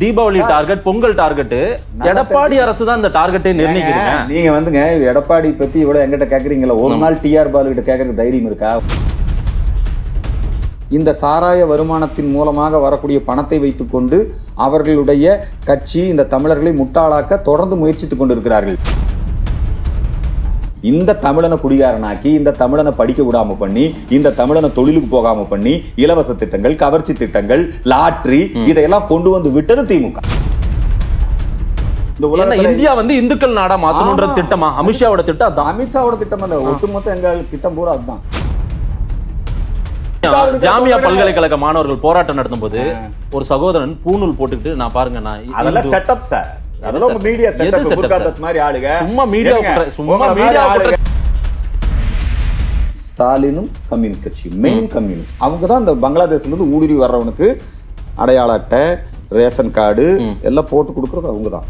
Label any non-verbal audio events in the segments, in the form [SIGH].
Deepavali target Pongal target Edappadi அரசு தான் இந்த டார்கெட்டை நிர்ணயிக்கிறீங்க நீங்க வந்துங்க எடப்பாடி பத்தி இவ்வளவு எங்கிட்ட கேக்குறீங்களா ஒரு நாள் டிஆர் பாலு கிட்ட கேக்குறதுக்கு தைரியம் இருக்கா இந்த சாராய வருமானத்தின் மூலமாக வரக்கூடிய பணத்தை வைத்துக்கொண்டு அவர்களுடைய கட்சி இந்த தமிழர்களை முட்டாளாக்க தொடர்ந்து முயற்சித்துக் கொண்டிருக்கிறார்கள் இந்த தமிழனை குடிகாரனாக்கி இந்த தமிழனை படிக்க விடாம பண்ணி இந்த தமிழனை தொழிலுக்கு போகாம பண்ணி இலவச திட்டங்கள் கவர்ச்சி திட்டங்கள் லாட்ரி இதையெல்லாம் கொண்டு வந்து விட்டது திமுக இந்தியா வந்து இந்துக்கள் நாடா மாத்தணும்ன்ற திட்டமா அமித்ஷாவோட திட்டம் அதான் அமித்ஷாவோட திட்டம் அந்த ஒட்டுமொத்த எங்க திட்டம் பூரா அதுதான் ஜாமியா பல்கலைக்கழக மாணவர்கள் போராட்டம் நடத்தும் போது ஒரு சகோதரன் பூநூல் போட்டுக்கிட்டு நான் பாருங்க நான் அதெல்லாம் செட்டப் சார் ஸ்டாலினும் கம்யூனிஸ்ட் கட்சி மெயின் கம்யூனிஸ்ட் அவங்க தான் இந்த பங்களாதேஷ்ல இருந்து ஊடுருவி வர்றவனுக்கு அடையாள அட்டை ரேஷன் கார்டு எல்லாம் போட்டு கொடுக்கறது அவங்க தான்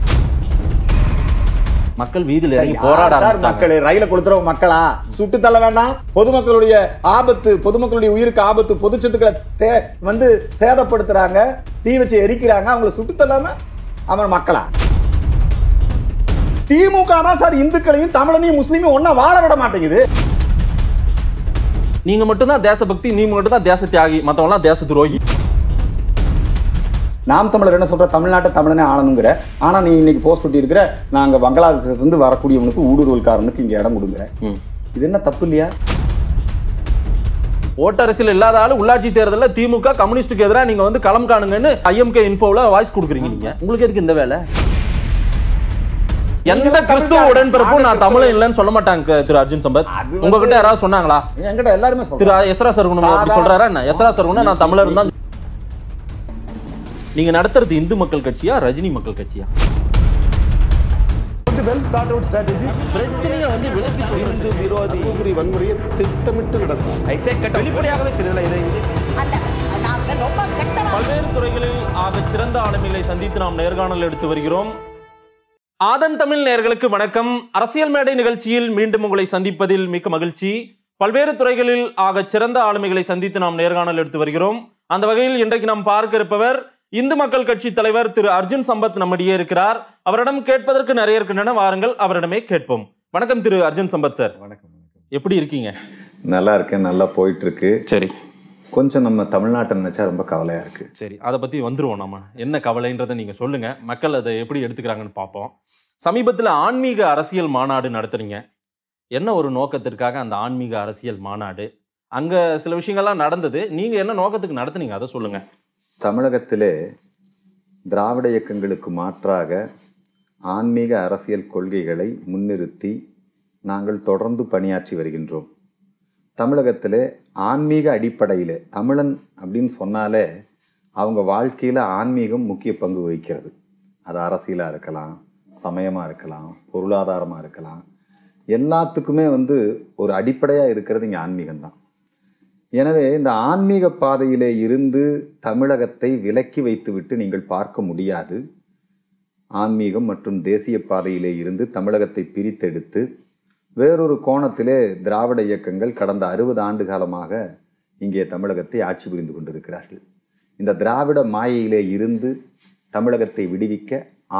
மக்கள் வீதியில் இறங்கி போராட ரயில கொளுத்துறவங்க மக்களா சுட்டு தள்ள வேண்டாம் பொதுமக்களுடைய ஆபத்து பொதுமக்களுடைய உயிருக்கு ஆபத்து பொது சொத்துக்களை வந்து சேதப்படுத்துறாங்க தீ வச்சு எரிக்கிறாங்க அவங்கள சுட்டு தள்ளாம அவன் மக்களா திமுக தான் சார் இந்துக்களையும் தமிழனையும் முஸ்லீமையும் ஒன்னா வாழ விட மாட்டேங்குது நீங்க மட்டும்தான் தேசபக்தி நீங்க மட்டும் தான் தேச தியாகி மற்றவங்களாம் தேச துரோகி நாம் தமிழர் என்ன சொல்ற தமிழ்நாட்டை தமிழனே ஆனந்துங்கிற ஆனா நீ இன்னைக்கு போஸ்ட் ஒட்டி இருக்கிற நாங்க பங்களாதேசத்துலேருந்து வரக்கூடியவனுக்கு ஊடுருவல்காரனுக்கு இங்க இடம் கொடுங்க இது என்ன தப்பு இல்லையா ஓட்டரசியல் இல்லாத ஆளு உள்ளாட்சி தேர்தலில் திமுக கம்யூனிஸ்டுக்கு எதிராக நீங்க வந்து களம் காணுங்கன்னு ஐஎம்கே இன்ஃபோவில் வாய்ஸ் கொடுக்குறீங்க உங்களுக்கு எதுக்கு இந்த வேலை எந்த கிறிஸ்துவ உடன்பிறப்பும் நான் தமிழன் இல்லைன்னு சொல்ல மாட்டாங்க திரு அர்ஜுன் சம்பத் உங்ககிட்ட யாராவது சொன்னாங்களா என்கிட்ட எல்லாருமே திரு எஸ்ரா சார் அப்படி சொல்றாரா என்ன எஸ்ரா சார் நான் தமிழர் தான் நீங்க நடத்துறது இந்து மக்கள் கட்சியா ரஜினி மக்கள் கட்சியா பிரச்சனையை வந்து விலக்கி விரோதி வன்முறையை திட்டமிட்டு பல்வேறு துறைகளில் ஆக சிறந்த ஆளுமையை சந்தித்து நாம் நேர்காணல் எடுத்து வருகிறோம் ஆதன் தமிழ் நேர்களுக்கு வணக்கம் அரசியல் மேடை நிகழ்ச்சியில் மீண்டும் உங்களை சந்திப்பதில் மிக்க மகிழ்ச்சி பல்வேறு துறைகளில் ஆக சிறந்த ஆளுமைகளை சந்தித்து நாம் நேர்காணல் எடுத்து வருகிறோம் அந்த வகையில் இன்றைக்கு நாம் பார்க்க இருப்பவர் இந்து மக்கள் கட்சி தலைவர் திரு அர்ஜுன் சம்பத் நம்மிடையே இருக்கிறார் அவரிடம் கேட்பதற்கு நிறைய இருக்கின்றன வாருங்கள் அவரிடமே கேட்போம் வணக்கம் திரு அர்ஜுன் சம்பத் சார் வணக்கம் எப்படி இருக்கீங்க நல்லா இருக்கேன் நல்லா போயிட்டு இருக்கு சரி கொஞ்சம் நம்ம தமிழ்நாட்டை நினச்சா ரொம்ப கவலையாக இருக்குது சரி அதை பற்றி வந்துடுவோம் நம்ம என்ன கவலைன்றதை நீங்கள் சொல்லுங்கள் மக்கள் அதை எப்படி எடுத்துக்கிறாங்கன்னு பார்ப்போம் சமீபத்தில் ஆன்மீக அரசியல் மாநாடு நடத்துகிறீங்க என்ன ஒரு நோக்கத்திற்காக அந்த ஆன்மீக அரசியல் மாநாடு அங்கே சில விஷயங்கள்லாம் நடந்தது நீங்கள் என்ன நோக்கத்துக்கு நடத்துனீங்க அதை சொல்லுங்கள் தமிழகத்திலே திராவிட இயக்கங்களுக்கு மாற்றாக ஆன்மீக அரசியல் கொள்கைகளை முன்னிறுத்தி நாங்கள் தொடர்ந்து பணியாற்றி வருகின்றோம் தமிழகத்திலே ஆன்மீக அடிப்படையில் தமிழன் அப்படின்னு சொன்னாலே அவங்க வாழ்க்கையில் ஆன்மீகம் முக்கிய பங்கு வகிக்கிறது அது அரசியலாக இருக்கலாம் சமயமாக இருக்கலாம் பொருளாதாரமாக இருக்கலாம் எல்லாத்துக்குமே வந்து ஒரு அடிப்படையாக இருக்கிறது இங்கே ஆன்மீகம்தான் எனவே இந்த ஆன்மீக பாதையிலே இருந்து தமிழகத்தை விலக்கி வைத்துவிட்டு நீங்கள் பார்க்க முடியாது ஆன்மீகம் மற்றும் தேசிய பாதையிலே இருந்து தமிழகத்தை பிரித்தெடுத்து வேறொரு கோணத்திலே திராவிட இயக்கங்கள் கடந்த அறுபது ஆண்டு காலமாக இங்கே தமிழகத்தை ஆட்சி புரிந்து கொண்டிருக்கிறார்கள் இந்த திராவிட மாயையிலே இருந்து தமிழகத்தை விடுவிக்க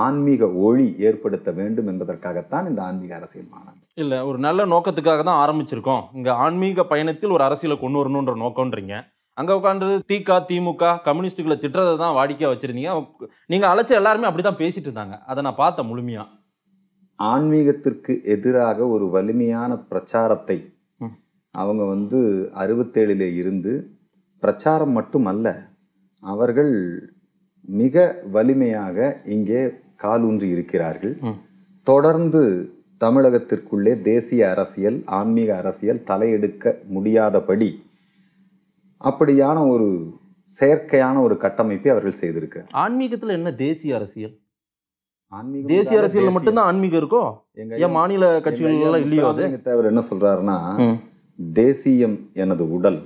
ஆன்மீக ஒளி ஏற்படுத்த வேண்டும் என்பதற்காகத்தான் இந்த ஆன்மீக அரசியல் மாநாடு இல்லை ஒரு நல்ல நோக்கத்துக்காக தான் ஆரம்பிச்சிருக்கோம் இங்கே ஆன்மீக பயணத்தில் ஒரு அரசியலை கொண்டு வரணுன்ற நோக்கம்ன்றீங்க அங்கே உட்காந்து திக திமுக கம்யூனிஸ்டுகளை திட்டுறதை தான் வாடிக்கையாக வச்சுருந்தீங்க நீங்கள் அழைச்ச எல்லாருமே அப்படி தான் பேசிகிட்டு இருந்தாங்க அதை நான் பார்த்தேன் முழுமையாக ஆன்மீகத்திற்கு எதிராக ஒரு வலிமையான பிரச்சாரத்தை அவங்க வந்து அறுபத்தேழில் இருந்து பிரச்சாரம் மட்டுமல்ல அவர்கள் மிக வலிமையாக இங்கே காலூன்றி இருக்கிறார்கள் தொடர்ந்து தமிழகத்திற்குள்ளே தேசிய அரசியல் ஆன்மீக அரசியல் தலையெடுக்க முடியாதபடி அப்படியான ஒரு செயற்கையான ஒரு கட்டமைப்பை அவர்கள் செய்திருக்கிறார் ஆன்மீகத்தில் என்ன தேசிய அரசியல் தேசிய அரசியல் மட்டும்தான் ஆன்மீகம் இருக்கும் எங்க மாநில கட்சிகள் இல்லையோ தேவர் என்ன சொல்றாருன்னா தேசியம் எனது உடல்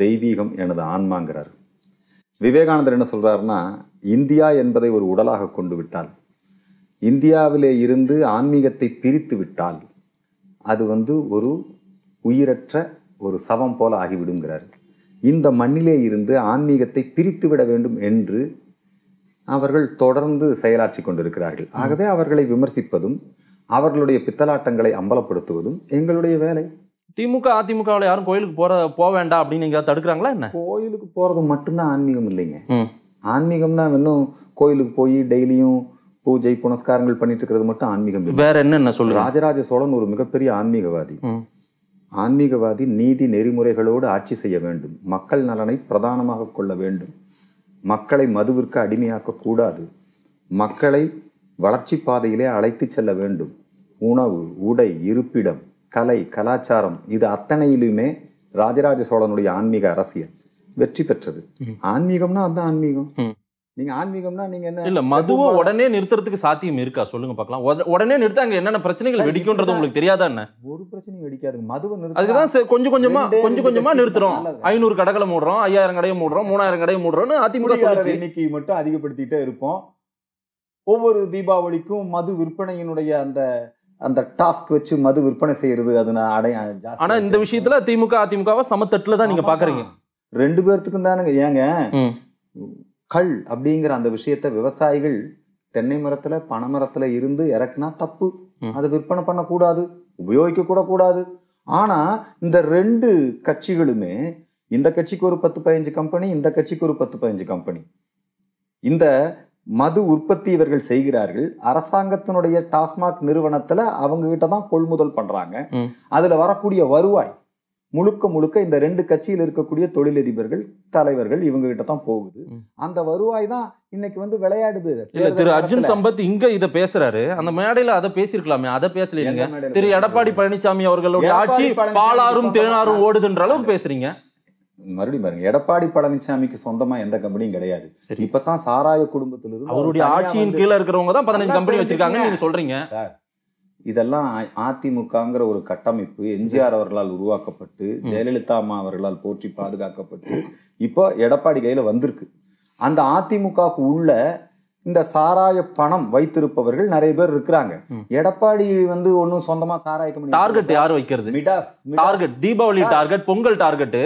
தெய்வீகம் எனது ஆன்மாங்கிறார் விவேகானந்தர் என்ன சொல்றாருன்னா இந்தியா என்பதை ஒரு உடலாக கொண்டு விட்டால் இந்தியாவிலே இருந்து ஆன்மீகத்தை பிரித்து விட்டால் அது வந்து ஒரு உயிரற்ற ஒரு சவம் போல ஆகிவிடுங்கிறார் இந்த மண்ணிலே இருந்து ஆன்மீகத்தை பிரித்து விட வேண்டும் என்று அவர்கள் தொடர்ந்து செயலாற்றி கொண்டிருக்கிறார்கள் ஆகவே அவர்களை விமர்சிப்பதும் அவர்களுடைய பித்தலாட்டங்களை அம்பலப்படுத்துவதும் எங்களுடைய வேலை திமுக அதிமுகவில் யாரும் கோயிலுக்கு போற போக வேண்டாம் அப்படின்னு நீங்க தடுக்கிறாங்களா என்ன கோயிலுக்கு போறது மட்டும்தான் ஆன்மீகம் இல்லைங்க ஆன்மீகம்னா இன்னும் கோயிலுக்கு போய் டெய்லியும் பூஜை புனஸ்காரங்கள் பண்ணிட்டு இருக்கிறது மட்டும் ஆன்மீகம் வேற என்ன சொல்லு ராஜராஜ சோழன் ஒரு மிகப்பெரிய ஆன்மீகவாதி ஆன்மீகவாதி நீதி நெறிமுறைகளோடு ஆட்சி செய்ய வேண்டும் மக்கள் நலனை பிரதானமாக கொள்ள வேண்டும் மக்களை மதுவிற்கு அடிமையாக்கக்கூடாது மக்களை வளர்ச்சி பாதையிலே அழைத்து செல்ல வேண்டும் உணவு உடை இருப்பிடம் கலை கலாச்சாரம் இது அத்தனையிலுமே ராஜராஜ சோழனுடைய ஆன்மீக அரசியல் வெற்றி பெற்றது ஆன்மீகம்னா அதுதான் ஆன்மீகம் நீங்கள் ஆன்மீகம்னா நீங்க என்ன இல்லை மதுவை உடனே நிறுத்துறதுக்கு சாத்தியம் இருக்கா சொல்லுங்க பார்க்கலாம் உடனே நிறுத்த அங்கே என்னென்ன பிரச்சனைகள் வெடிக்கும்ன்றது உங்களுக்கு தெரியாதா என்ன ஒரு பிரச்சனையும் வெடிக்காது மதுவை நிறுத்த அதுதான் கொஞ்சம் கொஞ்சமா கொஞ்சம் கொஞ்சமா நிறுத்துறோம் ஐநூறு கடைகளை மூடுறோம் ஐயாயிரம் கடையை மூடுறோம் மூணாயிரம் கடையை மூடுறோம்னு அதிமுக எண்ணிக்கை மட்டும் அதிகப்படுத்திட்டே இருப்போம் ஒவ்வொரு தீபாவளிக்கும் மது விற்பனையினுடைய அந்த அந்த டாஸ்க் வச்சு மது விற்பனை செய்யறது அது நான் அடைய ஆனா இந்த விஷயத்துல திமுக அதிமுகவை சமத்தட்டுல தான் நீங்க பாக்குறீங்க ரெண்டு பேர்த்துக்கும் தானுங்க ஏங்க கல் அப்படிங்கிற அந்த விஷயத்த விவசாயிகள் தென்னை மரத்துல பனைமரத்துல இருந்து இறக்குனா தப்பு அதை விற்பனை பண்ணக்கூடாது உபயோகிக்க கூட கூடாது ஆனா இந்த ரெண்டு கட்சிகளுமே இந்த கட்சிக்கு ஒரு பத்து பதினஞ்சு கம்பெனி இந்த கட்சிக்கு ஒரு பத்து பதினஞ்சு கம்பெனி இந்த மது உற்பத்தி இவர்கள் செய்கிறார்கள் அரசாங்கத்தினுடைய டாஸ்மாக் நிறுவனத்துல அவங்க கிட்ட தான் கொள்முதல் பண்றாங்க அதுல வரக்கூடிய வருவாய் முழுக்க முழுக்க இந்த ரெண்டு கட்சியில் இருக்கக்கூடிய தொழிலதிபர்கள் தலைவர்கள் இவங்க கிட்ட தான் போகுது அந்த வருவாய் தான் இன்னைக்கு வந்து விளையாடுது இல்ல திரு அர்ஜுன் சம்பத் இங்க இத பேசுறாரு அந்த மேடையில அதை பேசிருக்கலாமே அதை பேசலீங்க திரு எடப்பாடி பழனிசாமி அவர்களுடைய ஆட்சி பாலாரும் தேனாரும் ஓடுதுன்ற அளவுக்கு பேசுறீங்க மறுபடியும் பாருங்க எடப்பாடி பழனிசாமிக்கு சொந்தமா எந்த கம்பெனியும் கிடையாது இப்பதான் சாராய குடும்பத்திலிருந்து அவருடைய ஆட்சியின் கீழே இருக்கிறவங்க தான் பதினஞ்சு கம்பெனி வச்சிருக்காங்க நீங்க சொல்றீங்க இதெல்லாம் அதிமுகங்கிற ஒரு கட்டமைப்பு எம்ஜிஆர் அவர்களால் உருவாக்கப்பட்டு ஜெயலலிதா அம்மா அவர்களால் போற்றி பாதுகாக்கப்பட்டு இப்போ எடப்பாடி கையில் வந்திருக்கு அந்த அதிமுகவுக்கு உள்ள இந்த சாராய பணம் வைத்திருப்பவர்கள் நிறைய பேர் இருக்கிறாங்க எடப்பாடி வந்து ஒன்னும் சொந்தமா சாராய டார்கெட் யார் வைக்கிறது Midas target Deepavali target Pongal target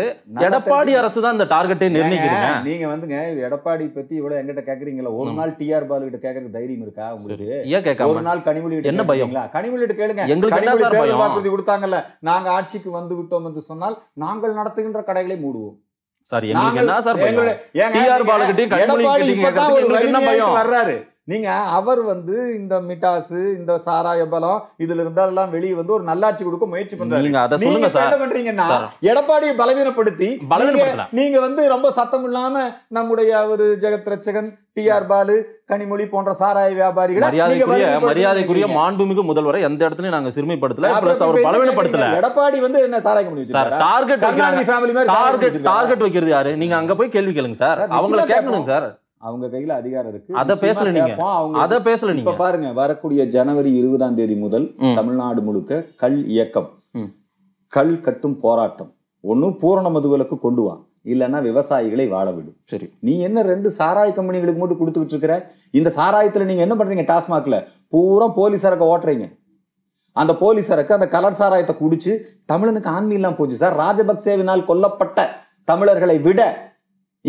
Edappadi அரசு தான் இந்த டார்கெட்டை நிர்ணயிக்கிறீங்க நீங்க வந்துங்க எடப்பாடி பத்தி இவ்வளவு எங்கிட்ட கேக்குறீங்களா ஒரு நாள் டிஆர் பாலு கிட்ட கேக்குறதுக்கு தைரியம் இருக்கா உங்களுக்கு ஒரு நாள் கனிமொழி என்ன பயம் கனிமொழி கேளுங்க எங்களுக்கு வாக்குறுதி கொடுத்தாங்கல்ல நாங்க ஆட்சிக்கு வந்து விட்டோம் என்று சொன்னால் நாங்கள் நடத்துகின்ற கடைகளை மூடுவோம் சார் எங்களுக்கு என்ன சார் பயம் டிஆர் பாலகிட்டையும் கனிமொழி கிட்டையும் கேட்கறதுக்கு என்ன பயம் வர்றாரு நீங்கள் அவர் வந்து இந்த மிட்டாசு இந்த சாராய பலம் இதுல இருந்தாலெல்லாம் வெளியே வந்து ஒரு நல்லாட்சி கொடுக்க முயற்சி பண்ணுறாரு பண்றீங்கன்னா எடப்பாடியை பலவீனப்படுத்தி நீங்க வந்து ரொம்ப சத்தம் இல்லாம நம்முடைய ஒரு ஜெகத் ரச்சகன் டி ஆர் பாலு கனிமொழி போன்ற சாராய வியாபாரிகள் மரியாதைக்குரிய மரியாதைக்குரிய மாண்புமிகு முதல்வரை எந்த இடத்துலயும் நாங்க சிறுமைப்படுத்தல பிளஸ் அவர் பலவீனப்படுத்தல எடப்பாடி வந்து என்ன சாராய டார்கெட் டார்கெட் வைக்கிறது யாரு நீங்க அங்க போய் கேள்வி கேளுங்க சார் அவங்களை கேட்கணும் சார் அவங்க கையில அதிகாரம் இருக்கு அதை பேசல நீங்க அதை பேசல நீங்க பாருங்க வரக்கூடிய ஜனவரி இருபதாம் தேதி முதல் தமிழ்நாடு முழுக்க கல் இயக்கம் கல் கட்டும் போராட்டம் ஒன்னும் பூரண மதுவலுக்கு கொண்டு வா இல்லைன்னா விவசாயிகளை வாழ விடும் சரி நீ என்ன ரெண்டு சாராய கம்பெனிகளுக்கு மட்டும் கொடுத்துக்கிட்டு இருக்கிற இந்த சாராயத்துல நீங்க என்ன பண்றீங்க டாஸ்மாக்ல பூரா போலீஸ் சரக்கு ஓட்டுறீங்க அந்த போலீஸ் சரக்கு அந்த கலர் சாராயத்தை குடிச்சு தமிழனுக்கு ஆண்மையெல்லாம் போச்சு சார் ராஜபக்சேவினால் கொல்லப்பட்ட தமிழர்களை விட